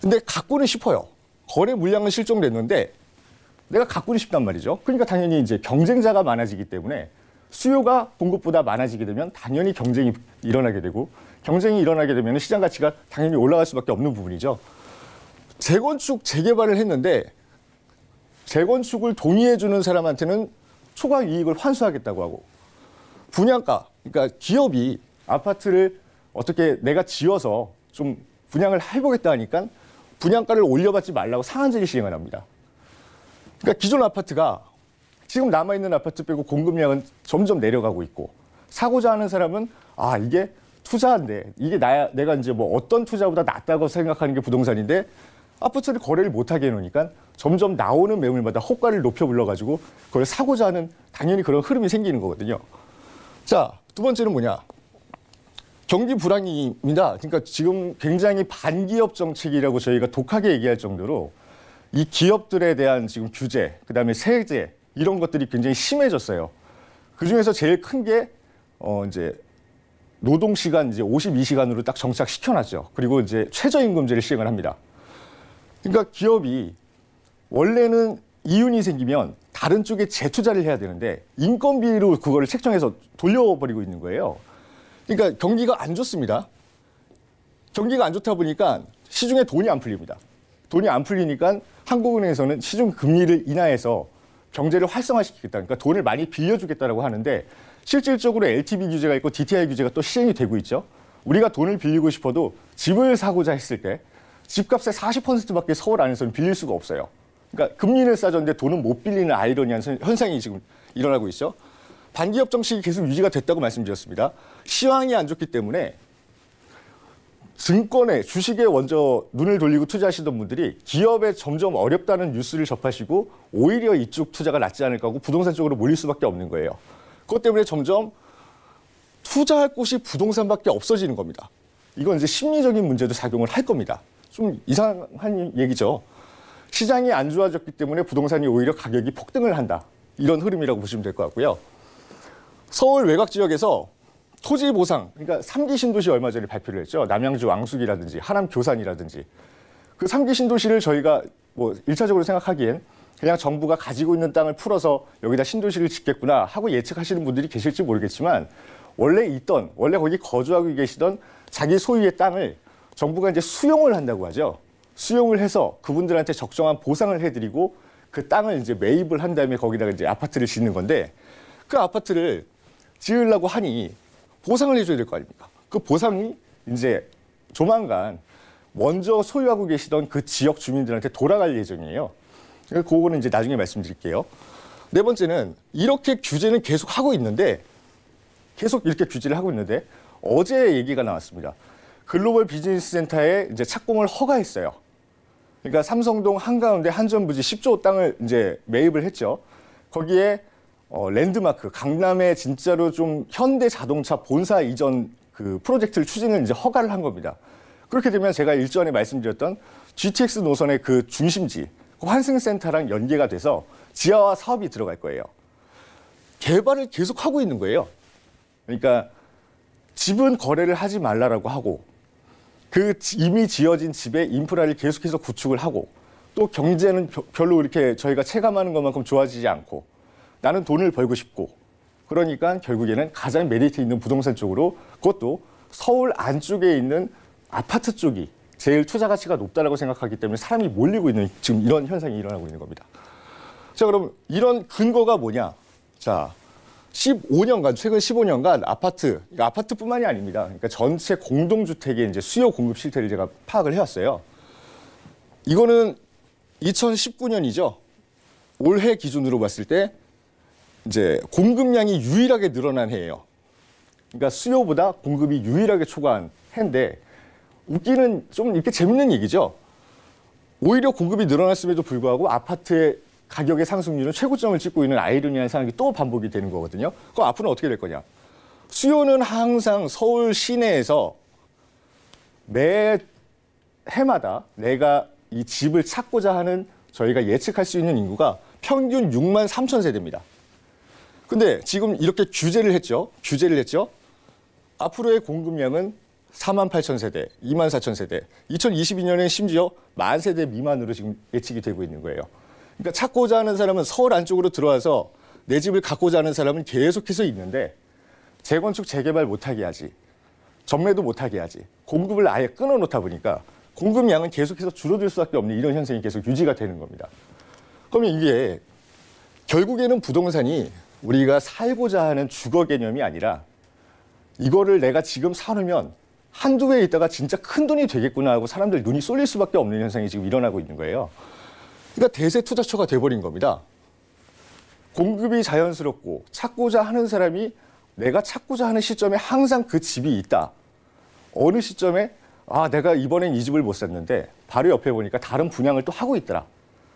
근데 갖고는 싶어요. 거래 물량은 실종됐는데 내가 가꾸고 싶단 말이죠. 그러니까 당연히 이제 경쟁자가 많아지기 때문에 수요가 공급보다 많아지게 되면 당연히 경쟁이 일어나게 되고 경쟁이 일어나게 되면 시장 가치가 당연히 올라갈 수밖에 없는 부분이죠. 재건축 재개발을 했는데 재건축을 동의해 주는 사람한테는 초과 이익을 환수하겠다고 하고 분양가 그러니까 기업이 아파트를 어떻게 내가 지어서 좀 분양을 해보겠다 하니까 분양가를 올려받지 말라고 상한제를 시행을 합니다. 그러니까 기존 아파트가 지금 남아있는 아파트 빼고 공급량은 점점 내려가고 있고 사고자 하는 사람은 아 이게 투자인데 이게 나 내가 이제 뭐 어떤 투자보다 낫다고 생각하는 게 부동산인데 아파트를 거래를 못하게 해놓으니까 점점 나오는 매물마다 호가를 높여 불러가지고 그걸 사고자 하는 당연히 그런 흐름이 생기는 거거든요. 자, 두 번째는 뭐냐. 경기 불황입니다. 그러니까 지금 굉장히 반기업 정책이라고 저희가 독하게 얘기할 정도로 이 기업들에 대한 지금 규제, 그다음에 세제 이런 것들이 굉장히 심해졌어요. 그 중에서 제일 큰 게어 이제 노동 시간 이제 52시간으로 딱 정착시켜 놨죠. 그리고 이제 최저임금제를 시행을 합니다. 그러니까 기업이 원래는 이윤이 생기면 다른 쪽에 재투자를 해야 되는데 인건비로 그거를 책정해서 돌려버리고 있는 거예요. 그러니까 경기가 안 좋습니다. 경기가 안 좋다 보니까 시중에 돈이 안 풀립니다. 돈이 안 풀리니까 한국은행에서는 시중 금리를 인하해서 경제를 활성화시키겠다. 그러니까 돈을 많이 빌려주겠다라고 하는데 실질적으로 LTV 규제가 있고 DTI 규제가 또 시행이 되고 있죠. 우리가 돈을 빌리고 싶어도 집을 사고자 했을 때 집값의 40%밖에 서울 안에서는 빌릴 수가 없어요. 그러니까 금리를 싸졌는데 돈은 못 빌리는 아이러니한 현상이 지금 일어나고 있죠. 반기업 정책이 계속 유지가 됐다고 말씀드렸습니다. 시황이 안 좋기 때문에 증권에 주식에 먼저 눈을 돌리고 투자하시던 분들이 기업에 점점 어렵다는 뉴스를 접하시고 오히려 이쪽 투자가 낫지 않을까 하고 부동산 쪽으로 몰릴 수밖에 없는 거예요. 그것 때문에 점점 투자할 곳이 부동산밖에 없어지는 겁니다. 이건 이제 심리적인 문제도 작용을 할 겁니다. 좀 이상한 얘기죠. 시장이 안 좋아졌기 때문에 부동산이 오히려 가격이 폭등을 한다. 이런 흐름이라고 보시면 될 것 같고요. 서울 외곽 지역에서 토지 보상, 그러니까 삼기 신도시 얼마 전에 발표를 했죠. 남양주 왕숙이라든지 하남 교산이라든지 그삼기 신도시를 저희가 뭐 일차적으로 생각하기엔 그냥 정부가 가지고 있는 땅을 풀어서 여기다 신도시를 짓겠구나 하고 예측하시는 분들이 계실지 모르겠지만 원래 있던 원래 거기 거주하고 계시던 자기 소유의 땅을 정부가 이제 수용을 한다고 하죠. 수용을 해서 그분들한테 적정한 보상을 해드리고 그 땅을 이제 매입을 한 다음에 거기다가 이제 아파트를 짓는 건데 그 아파트를 지으려고 하니 보상을 해줘야 될 거 아닙니까? 그 보상이 이제 조만간 먼저 소유하고 계시던 그 지역 주민들한테 돌아갈 예정이에요. 그거는 이제 나중에 말씀드릴게요. 네 번째는 이렇게 규제는 계속 하고 있는데 계속 이렇게 규제를 하고 있는데 어제 얘기가 나왔습니다. 글로벌 비즈니스 센터에 이제 착공을 허가했어요. 그러니까 삼성동 한가운데 한전부지 10조 땅을 이제 매입을 했죠. 거기에 어, 랜드마크 강남에 진짜로 좀 현대 자동차 본사 이전 그 프로젝트를 추진을 이제 허가를 한 겁니다. 그렇게 되면 제가 일전에 말씀드렸던 GTX 노선의 그 중심지 그 환승센터랑 연계가 돼서 지하와 사업이 들어갈 거예요. 개발을 계속 하고 있는 거예요. 그러니까 집은 거래를 하지 말라라고 하고 그 이미 지어진 집에 인프라를 계속해서 구축을 하고 또 경제는 별로 이렇게 저희가 체감하는 것만큼 좋아지지 않고 나는 돈을 벌고 싶고 그러니까 결국에는 가장 메리트 있는 부동산 쪽으로 그것도 서울 안쪽에 있는 아파트 쪽이 제일 투자 가치가 높다라고 생각하기 때문에 사람이 몰리고 있는 지금 이런 현상이 일어나고 있는 겁니다. 자, 그럼 이런 근거가 뭐냐? 자, 15년간 최근 15년간 아파트 그러니까 아파트뿐만이 아닙니다. 그러니까 전체 공동주택의 이제 수요 공급 실태를 제가 파악을 해왔어요. 이거는 2019년이죠. 올해 기준으로 봤을 때 이제 공급량이 유일하게 늘어난 해예요. 그러니까 수요보다 공급이 유일하게 초과한 해인데 웃기는 좀 이렇게 재밌는 얘기죠. 오히려 공급이 늘어났음에도 불구하고 아파트의 가격의 상승률은 최고점을 찍고 있는 아이러니한 상황이 또 반복이 되는 거거든요. 그럼 앞으로는 어떻게 될 거냐? 수요는 항상 서울 시내에서 매 해마다 내가 이 집을 찾고자 하는 저희가 예측할 수 있는 인구가 평균 6만 3천 세대입니다. 근데 지금 이렇게 규제를 했죠. 규제를 했죠. 앞으로의 공급량은 4만 8천 세대, 2만 4천 세대, 2022년엔 심지어 만 세대 미만으로 지금 예측이 되고 있는 거예요. 그러니까 찾고자 하는 사람은 서울 안쪽으로 들어와서 내 집을 갖고자 하는 사람은 계속해서 있는데 재건축, 재개발 못하게 하지, 전매도 못하게 하지, 공급을 아예 끊어놓다 보니까 공급량은 계속해서 줄어들 수밖에 없는 이런 현상이 계속 유지가 되는 겁니다. 그러면 이게 결국에는 부동산이 우리가 살고자 하는 주거 개념이 아니라 이거를 내가 지금 사놓으면 한두 해 있다가 진짜 큰 돈이 되겠구나 하고 사람들 눈이 쏠릴 수밖에 없는 현상이 지금 일어나고 있는 거예요. 그러니까 대세 투자처가 돼버린 겁니다. 공급이 자연스럽고 찾고자 하는 사람이 내가 찾고자 하는 시점에 항상 그 집이 있다. 어느 시점에 아 내가 이번엔 이 집을 못 샀는데 바로 옆에 보니까 다른 분양을 또 하고 있더라.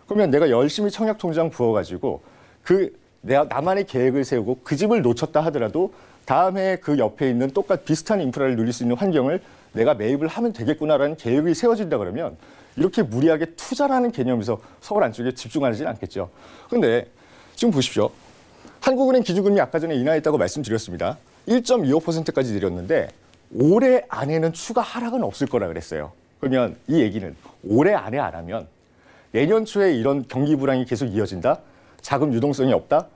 그러면 내가 열심히 청약 통장 부어가지고 그 내가 나만의 계획을 세우고 그 집을 놓쳤다 하더라도 다음에 그 옆에 있는 똑같 비슷한 인프라를 누릴 수 있는 환경을 내가 매입을 하면 되겠구나라는 계획이 세워진다 그러면 이렇게 무리하게 투자라는 개념에서 서울 안쪽에 집중하지는 않겠죠. 근데 지금 보십시오. 한국은행 기준금리 아까 전에 인하했다고 말씀드렸습니다. 1.25%까지 내렸는데 올해 안에는 추가 하락은 없을 거라 그랬어요. 그러면 이 얘기는 올해 안에 안 하면 내년 초에 이런 경기 불황이 계속 이어진다? 자금 유동성이 없다?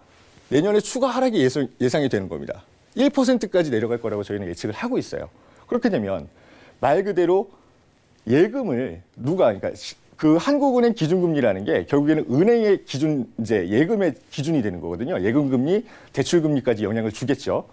내년에 추가 하락이 예상이 되는 겁니다. 1%까지 내려갈 거라고 저희는 예측을 하고 있어요. 그렇게 되면 말 그대로 예금을 누가 그러니까 그 한국은행 기준금리라는 게 결국에는 은행의 기준 이제 예금의 기준이 되는 거거든요. 예금금리, 대출금리까지 영향을 주겠죠.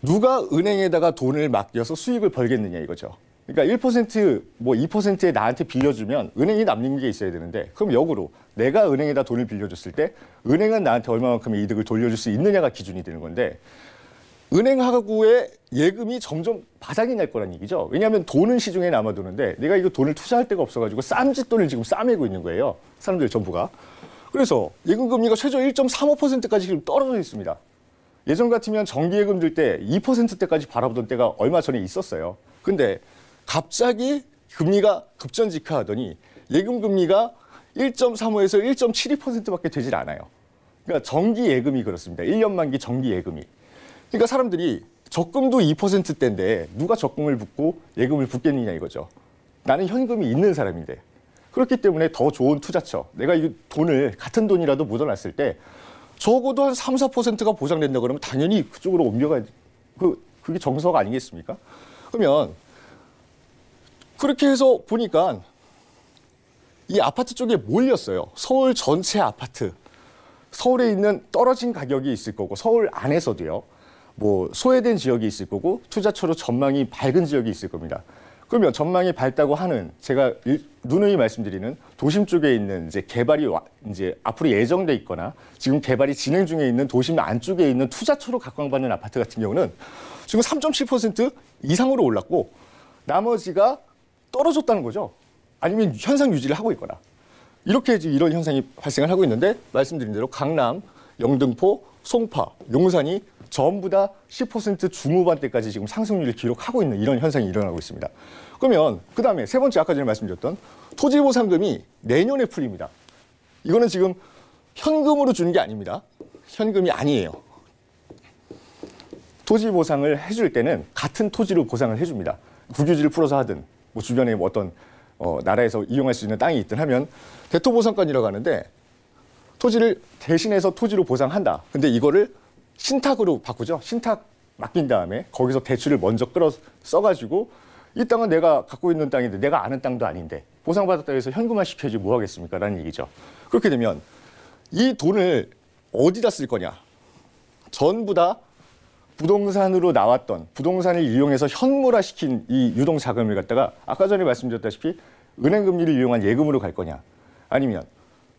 누가 은행에다가 돈을 맡겨서 수익을 벌겠느냐 이거죠. 그러니까 1%뭐 2%에 나한테 빌려주면 은행이 남는 게 있어야 되는데 그럼 역으로 내가 은행에다 돈을 빌려줬을 때 은행은 나한테 얼마만큼의 이득을 돌려줄 수 있느냐가 기준이 되는 건데 은행하고의 예금이 점점 바닥이 날 거란 얘기죠. 왜냐하면 돈은 시중에 남아도는데 내가 이거 돈을 투자할 데가 없어가지고 쌈짓돈을 지금 싸매고 있는 거예요. 사람들 전부가. 그래서 예금 금리가 최저 1.35%까지 지금 떨어져 있습니다. 예전 같으면 정기예금 들 때 2%대까지 바라보던 때가 얼마 전에 있었어요. 근데 갑자기 금리가 급전직하하더니 예금 금리가 1.35에서 1.72%밖에 되질 않아요. 그러니까 정기 예금이 그렇습니다. 1년 만기 정기 예금이. 그러니까 사람들이 적금도 2%대인데 누가 적금을 붓고 예금을 붓겠느냐 이거죠. 나는 현금이 있는 사람인데. 그렇기 때문에 더 좋은 투자처. 내가 이 돈을 같은 돈이라도 묻어놨을 때 적어도 한 3, 4%가 보장된다 그러면 당연히 그쪽으로 옮겨가야 그 그게 정서가 아니겠습니까? 그러면 그렇게 해서 보니까 이 아파트 쪽에 몰렸어요. 서울 전체 아파트. 서울에 있는 떨어진 가격이 있을 거고 서울 안에서도요. 뭐 소외된 지역이 있을 거고 투자처로 전망이 밝은 지역이 있을 겁니다. 그러면 전망이 밝다고 하는 제가 누누이 말씀드리는 도심 쪽에 있는 이제 개발이 와, 이제 앞으로 예정돼 있거나 지금 개발이 진행 중에 있는 도심 안쪽에 있는 투자처로 각광받는 아파트 같은 경우는 지금 3.7% 이상으로 올랐고 나머지가 떨어졌다는 거죠. 아니면 현상 유지를 하고 있거나. 이렇게 이런 현상이 발생을 하고 있는데 말씀드린 대로 강남, 영등포, 송파, 용산이 전부 다 10% 중후반대까지 지금 상승률을 기록하고 있는 이런 현상이 일어나고 있습니다. 그러면 그다음에 세 번째 아까 전에 말씀드렸던 토지보 상금이 내년에 풀립니다. 이거는 지금 현금으로 주는 게 아닙니다. 현금이 아니에요. 토지 보상을 해줄 때는 같은 토지로 보상을 해줍니다. 국유지를 풀어서 하든 뭐 주변에 뭐 어떤 어, 나라에서 이용할 수 있는 땅이 있든 하면 대토 보상권이라고 하는데 토지를 대신해서 토지로 보상한다. 근데 이거를 신탁으로 바꾸죠. 신탁 맡긴 다음에 거기서 대출을 먼저 끌어 써가지고 이 땅은 내가 갖고 있는 땅인데 내가 아는 땅도 아닌데 보상받았다 해서 현금화 시켜야지 뭐 하겠습니까? 라는 얘기죠. 그렇게 되면 이 돈을 어디다 쓸 거냐? 전부 다 부동산으로 나왔던 부동산을 이용해서 현물화시킨 이 유동 자금을 갖다가 아까 전에 말씀드렸다시피 은행 금리를 이용한 예금으로 갈 거냐 아니면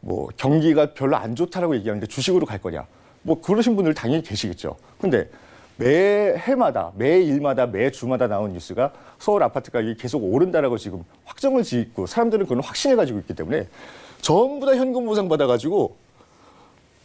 뭐 경기가 별로 안 좋다라고 얘기하는데 주식으로 갈 거냐 뭐 그러신 분들 당연히 계시겠죠. 근데 매 해마다 매 일마다 매 주마다 나온 뉴스가 서울 아파트 가격이 계속 오른다라고 지금 확정을 짓고 사람들은 그걸 확신해 가지고 있기 때문에 전부 다 현금 보상 받아가지고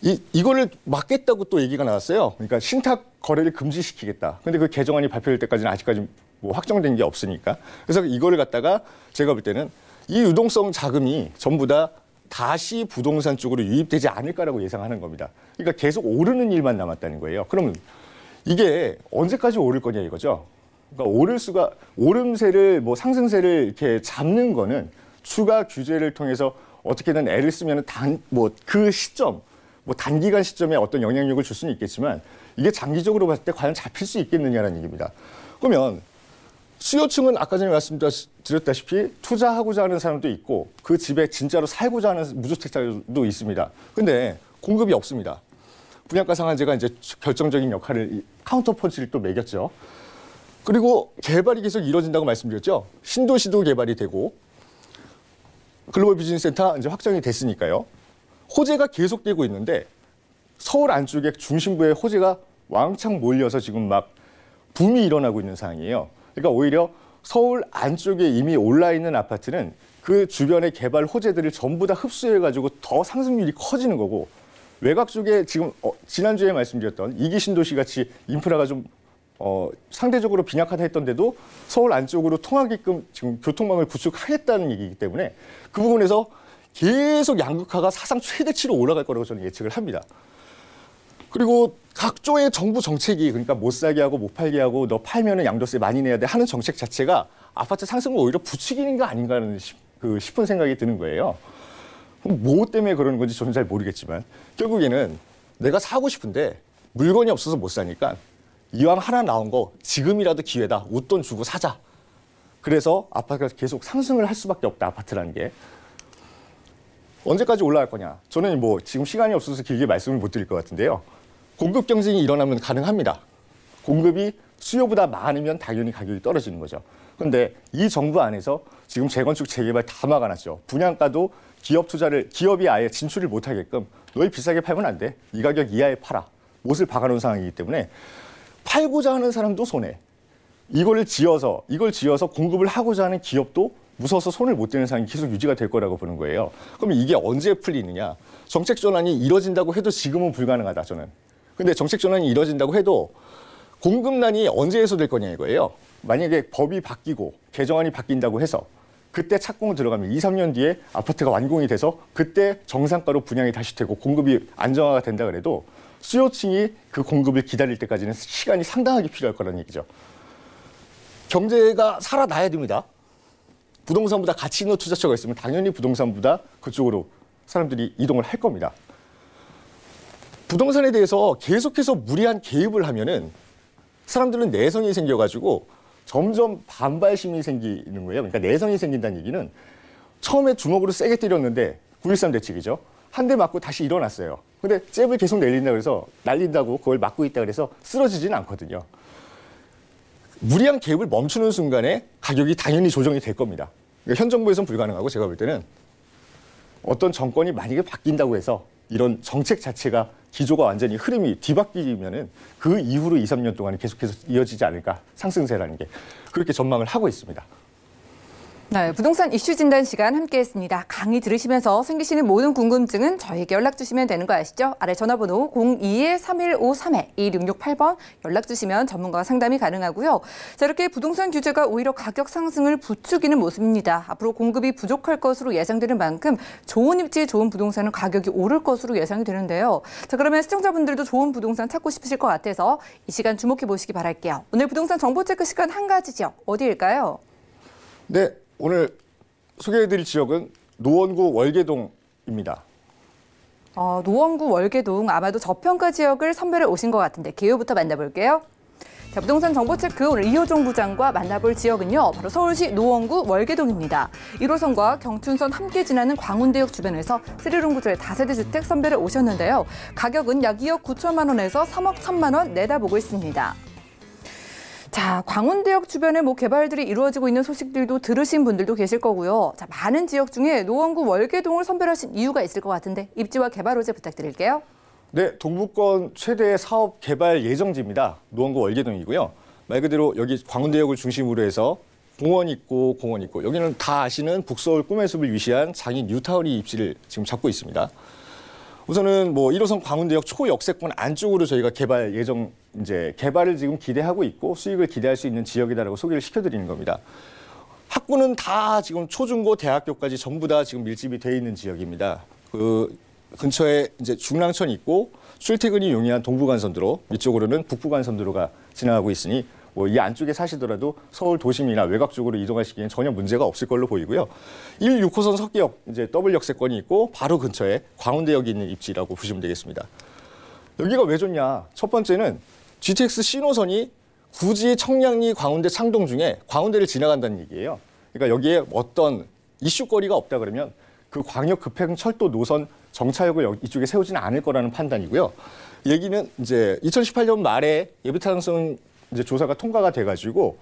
이, 이거를 막겠다고 또 얘기가 나왔어요. 그러니까 신탁 거래를 금지시키겠다. 근데 그 개정안이 발표될 때까지는 아직까지 뭐 확정된 게 없으니까. 그래서 이거를 갖다가 제가 볼 때는 이 유동성 자금이 전부 다 다시 부동산 쪽으로 유입되지 않을까라고 예상하는 겁니다. 그러니까 계속 오르는 일만 남았다는 거예요. 그러면 이게 언제까지 오를 거냐 이거죠. 그러니까 오를 수가 오름세를 뭐 상승세를 이렇게 잡는 거는 추가 규제를 통해서 어떻게든 애를 쓰면 단뭐 그 시점 뭐 단기간 시점에 어떤 영향력을 줄 수는 있겠지만 이게 장기적으로 봤을 때 과연 잡힐 수 있겠느냐라는 얘기입니다. 그러면 수요층은 아까 전에 말씀드렸다시피 투자하고자 하는 사람도 있고 그 집에 진짜로 살고자 하는 무주택자도 있습니다. 근데 공급이 없습니다. 분양가 상한제가 이제 결정적인 역할을 카운터 펀치를 또 매겼죠. 그리고 개발이 계속 이뤄진다고 말씀드렸죠. 신도시도 개발이 되고 글로벌 비즈니스 센터 이제 확정이 됐으니까요. 호재가 계속되고 있는데 서울 안쪽에 중심부에 호재가 왕창 몰려서 지금 막 붐이 일어나고 있는 상황이에요. 그러니까 오히려 서울 안쪽에 이미 올라 있는 아파트는 그 주변의 개발 호재들을 전부 다 흡수해가지고 더 상승률이 커지는 거고 외곽 쪽에 지금 어, 지난주에 말씀드렸던 이기 신도시 같이 인프라가 좀 어, 상대적으로 빈약하다 했던데도 서울 안쪽으로 통하게끔 지금 교통망을 구축하겠다는 얘기이기 때문에 그 부분에서 계속 양극화가 사상 최대치로 올라갈 거라고 저는 예측을 합니다. 그리고 각조의 정부 정책이 그러니까 못 사게 하고 못 팔게 하고 너 팔면은 양도세 많이 내야 돼 하는 정책 자체가 아파트 상승을 오히려 부추기는 거 아닌가 하는 그 싶은 생각이 드는 거예요. 뭐 때문에 그러는 건지 저는 잘 모르겠지만 결국에는 내가 사고 싶은데 물건이 없어서 못 사니까 이왕 하나 나온 거 지금이라도 기회다 웃돈 주고 사자. 그래서 아파트가 계속 상승을 할 수밖에 없다 아파트라는 게. 언제까지 올라갈 거냐? 저는 뭐 지금 시간이 없어서 길게 말씀을 못 드릴 것 같은데요. 공급 경쟁이 일어나면 가능합니다. 공급이 수요보다 많으면 당연히 가격이 떨어지는 거죠. 그런데 이 정부 안에서 지금 재건축 재개발 다 막아놨죠. 분양가도 기업 투자를 기업이 아예 진출을 못하게끔 너희 비싸게 팔면 안 돼. 이 가격 이하에 팔아. 못을 박아놓은 상황이기 때문에 팔고자 하는 사람도 손해. 이걸 지어서 이걸 지어서 공급을 하고자 하는 기업도 무서워서 손을 못 대는 상황이 계속 유지가 될 거라고 보는 거예요. 그러면 이게 언제 풀리느냐? 정책 전환이 이뤄진다고 해도 지금은 불가능하다 저는. 근데 정책 전환이 이뤄진다고 해도 공급난이 언제 해소될 거냐 이거예요. 만약에 법이 바뀌고 개정안이 바뀐다고 해서 그때 착공을 들어가면 2, 3년 뒤에 아파트가 완공이 돼서 그때 정상가로 분양이 다시 되고 공급이 안정화가 된다 그래도 수요층이 그 공급을 기다릴 때까지는 시간이 상당하게 필요할 거라는 얘기죠. 경제가 살아나야 됩니다. 부동산보다 가치 있는 투자처가 있으면 당연히 부동산보다 그쪽으로 사람들이 이동을 할 겁니다. 부동산에 대해서 계속해서 무리한 개입을 하면은 사람들은 내성이 생겨가지고 점점 반발심이 생기는 거예요. 그러니까 내성이 생긴다는 얘기는 처음에 주먹으로 세게 때렸는데 9.13 대책이죠. 한 대 맞고 다시 일어났어요. 근데 잽을 계속 날린다 그래서 날린다고 그걸 막고 있다 그래서 쓰러지진 않거든요. 무리한 개입을 멈추는 순간에 가격이 당연히 조정이 될 겁니다. 그러니까 현 정부에서는 불가능하고 제가 볼 때는 어떤 정권이 만약에 바뀐다고 해서 이런 정책 자체가 기조가 완전히 흐름이 뒤바뀌면은 그 이후로 2, 3년 동안 계속해서 이어지지 않을까 상승세라는 게 그렇게 전망을 하고 있습니다. 네, 부동산 이슈 진단 시간 함께했습니다. 강의 들으시면서 생기시는 모든 궁금증은 저에게 연락 주시면 되는 거 아시죠? 아래 전화번호 0 2 3 1 5 3 2 6 6 8번 연락 주시면 전문가 와 상담이 가능하고요. 자, 이렇게 부동산 규제가 오히려 가격 상승을 부추기는 모습입니다. 앞으로 공급이 부족할 것으로 예상되는 만큼 좋은 입지에 좋은 부동산은 가격이 오를 것으로 예상이 되는데요. 자, 그러면 시청자분들도 좋은 부동산 찾고 싶으실 것 같아서 이 시간 주목해 보시기 바랄게요. 오늘 부동산 정보 체크 시간 한 가지죠. 어디일까요? 네, 오늘 소개해드릴 지역은 노원구 월계동입니다. 어, 노원구 월계동 아마도 저평가 지역을 선별해 오신 것 같은데 개요부터 만나볼게요. 자, 부동산 정보체크 오늘 이호종 부장과 만나볼 지역은요. 바로 서울시 노원구 월계동입니다. 1호선과 경춘선 함께 지나는 광운대역 주변에서 쓰룸 구조의 다세대 주택 선별에 오셨는데요. 가격은 약 2억 9천만 원에서 3억 1천만 원 내다보고 있습니다. 자, 광운대역 주변에 뭐 개발들이 이루어지고 있는 소식들도 들으신 분들도 계실 거고요. 자, 많은 지역 중에 노원구 월계동을 선별하신 이유가 있을 것 같은데 입지와 개발 호재 부탁드릴게요. 네, 동북권 최대 의 사업 개발 예정지입니다. 노원구 월계동이고요. 말 그대로 여기 광운대역을 중심으로 해서 공원 있고 공원 있고 여기는 다 아시는 북서울 꿈의 숲을 위시한 장인 뉴타운이 입지를 지금 잡고 있습니다. 우선은 뭐 1호선 광운대역 초역세권 안쪽으로 저희가 개발 예정 이제 개발을 지금 기대하고 있고 수익을 기대할 수 있는 지역이다라고 소개를 시켜드리는 겁니다. 학군은 다 지금 초중고 대학교까지 전부 다 지금 밀집이 돼 있는 지역입니다. 그 근처에 이제 중랑천 이 있고 출퇴근이 용이한 동부간선도로 이쪽으로는 북부간선도로가 지나가고 있으니 뭐이 안쪽에 사시더라도 서울 도심이나 외곽 쪽으로 이동하시기엔 전혀 문제가 없을 걸로 보이고요. 1, 6호선 석기역 이제 더블 역세권이 있고 바로 근처에 광운대역이 있는 입지라고 보시면 되겠습니다. 여기가 왜 좋냐? 첫 번째는 GTX 신호선이 굳이 청량리 광운대 창동 중에 광운대를 지나간다는 얘기예요. 그러니까 여기에 어떤 이슈거리가 없다 그러면 그 광역 급행 철도 노선 정차역을 이쪽에 세우지는 않을 거라는 판단이고요. 얘기는 이제 2018년 말에 예비 타당성 조사가 통과가 돼가지고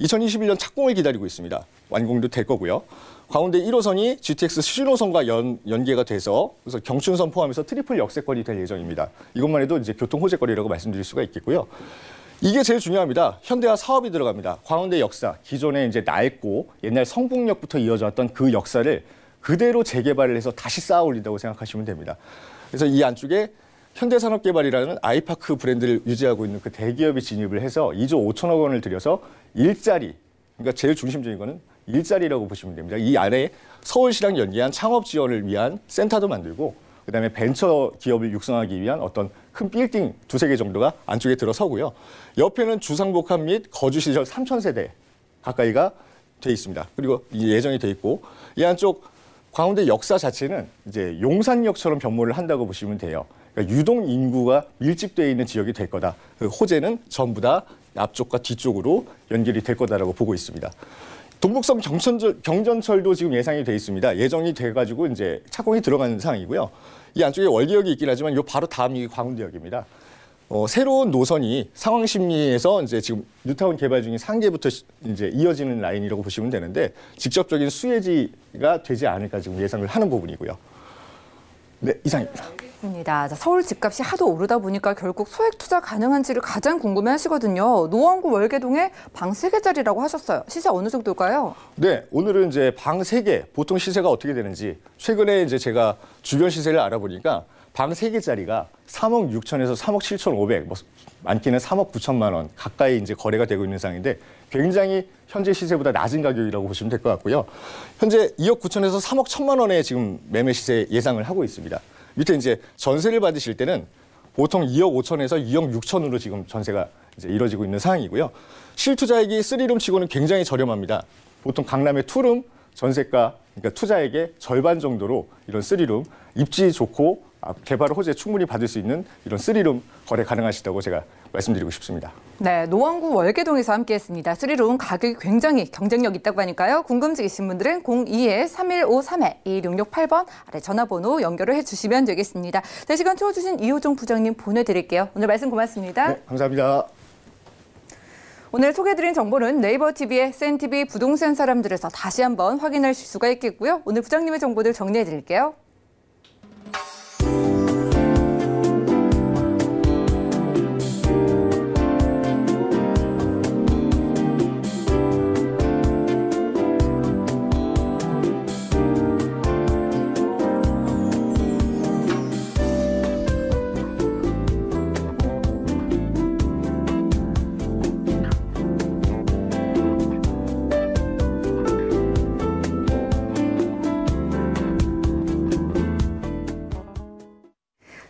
2021년 착공을 기다리고 있습니다. 완공도 될 거고요. 가운데 1호선이 GTX 신호선과 연, 연계가 돼서 그래서 경춘선 포함해서 트리플 역세권이 될 예정입니다. 이것만 해도 이제 교통 호재거리라고 말씀드릴 수가 있겠고요. 이게 제일 중요합니다. 현대화 사업이 들어갑니다. 광운대 역사, 기존에 이제 낡고 옛날 성북역부터 이어져 왔던 그 역사를 그대로 재개발을 해서 다시 쌓아 올린다고 생각하시면 됩니다. 그래서 이 안쪽에 현대산업개발이라는 아이파크 브랜드를 유지하고 있는 그 대기업이 진입을 해서 2조 5천억 원을 들여서 일자리, 그러니까 제일 중심적인 거는 일자리라고 보시면 됩니다. 이 안에 서울시랑 연계한 창업 지원을 위한 센터도 만들고 그다음에 벤처 기업을 육성하기 위한 어떤 큰 빌딩 두세 개 정도가 안쪽에 들어서고요. 옆에는 주상복합 및 거주 시설 3천 세대 가까이가 돼 있습니다. 그리고 예정이 돼 있고 이 안쪽 광운대 역사 자체는 이제 용산역처럼 변모를 한다고 보시면 돼요. 그러니까 유동 인구가 밀집되어 있는 지역이 될 거다. 그 호재는 전부 다 앞쪽과 뒤쪽으로 연결이 될 거다라고 보고 있습니다. 동북섬 경천절, 경전철도 지금 예상이 돼 있습니다. 예정이 돼가지고 이제 착공이 들어가는 상황이고요. 이 안쪽에 월기역이 있긴 하지만 요 바로 다음이 광운대역입니다. 어, 새로운 노선이 상황심리에서 이제 지금 뉴타운 개발 중인 상계부터 이제 이어지는 라인이라고 보시면 되는데 직접적인 수혜지가 되지 않을까 지금 예상을 하는 부분이고요. 네, 이상입니다. 맞습니다. 서울 집값이 하도 오르다 보니까 결국 소액 투자 가능한지를 가장 궁금해 하시거든요. 노원구 월계동에 방 3개짜리라고 하셨어요. 시세 어느 정도일까요? 네, 오늘은 이제 방 3개, 보통 시세가 어떻게 되는지 최근에 이제 제가 주변 시세를 알아보니까 방 3개짜리가 3억 6천에서 3억 7천 5백, 뭐 많게는 3억 9천만 원 가까이 이제 거래가 되고 있는 상황인데 굉장히 현재 시세보다 낮은 가격이라고 보시면 될 것 같고요. 현재 2억 9천에서 3억 1천만 원에 지금 매매 시세 예상을 하고 있습니다. 밑에 이제 전세를 받으실 때는 보통 2억 5천에서 2억 6천으로 지금 전세가 이제 이루어지고 있는 상황이고요. 실투자액이 3룸 치고는 굉장히 저렴합니다. 보통 강남의 투룸 전세가 그러니까 투자액의 절반 정도로 이런 3룸 입지 좋고 아, 개발 호재 충분히 받을 수 있는 이런 3룸 거래 가능하시다고 제가 말씀드리고 싶습니다. 네, 노원구 월계동에서 함께했습니다. 수리 가격이 굉장히 경쟁력 있다고 하니까요. 궁금증 이신 분들은 02-3153-2668번 아래 전화번호 연결을 해주시면 되겠습니다. 제 시간 채워주신 이호종 부장님 보내드릴게요. 오늘 말씀 고맙습니다. 네, 감사합니다. 오늘 소개해드린 정보는 네이버 TV의 센TV 부동산 사람들에서 다시 한번 확인하실 수가 있겠고요. 오늘 부장님의 정보들 정리해드릴게요.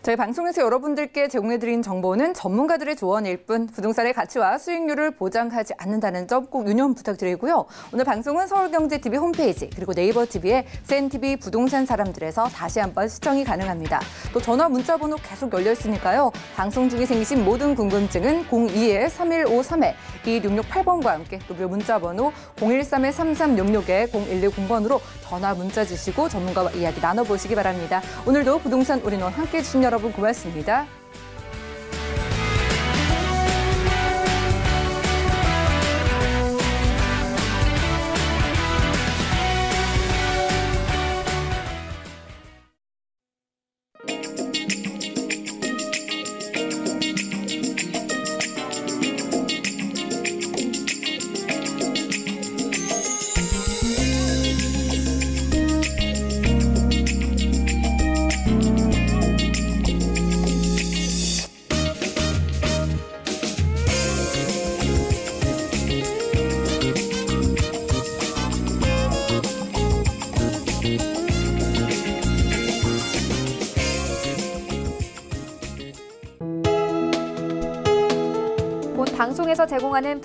저희 방송에서 여러분들께 제공해드린 정보는 전문가들의 조언일 뿐 부동산의 가치와 수익률을 보장하지 않는다는 점 꼭 유념 부탁드리고요. 오늘 방송은 서울경제TV 홈페이지 그리고 네이버 TV의 CNTV 부동산 사람들에서 다시 한번 시청이 가능합니다. 또 전화 문자 번호 계속 열려 있으니까요. 방송 중에 생기신 모든 궁금증은 02-3153-2668번과 함께 무료 문자 번호 013-3366-0110번으로 전화 문자 주시고 전문가와 이야기 나눠보시기 바랍니다. 오늘도 부동산 우리원 함께해 주신 여러분 여러분 고맙습니다.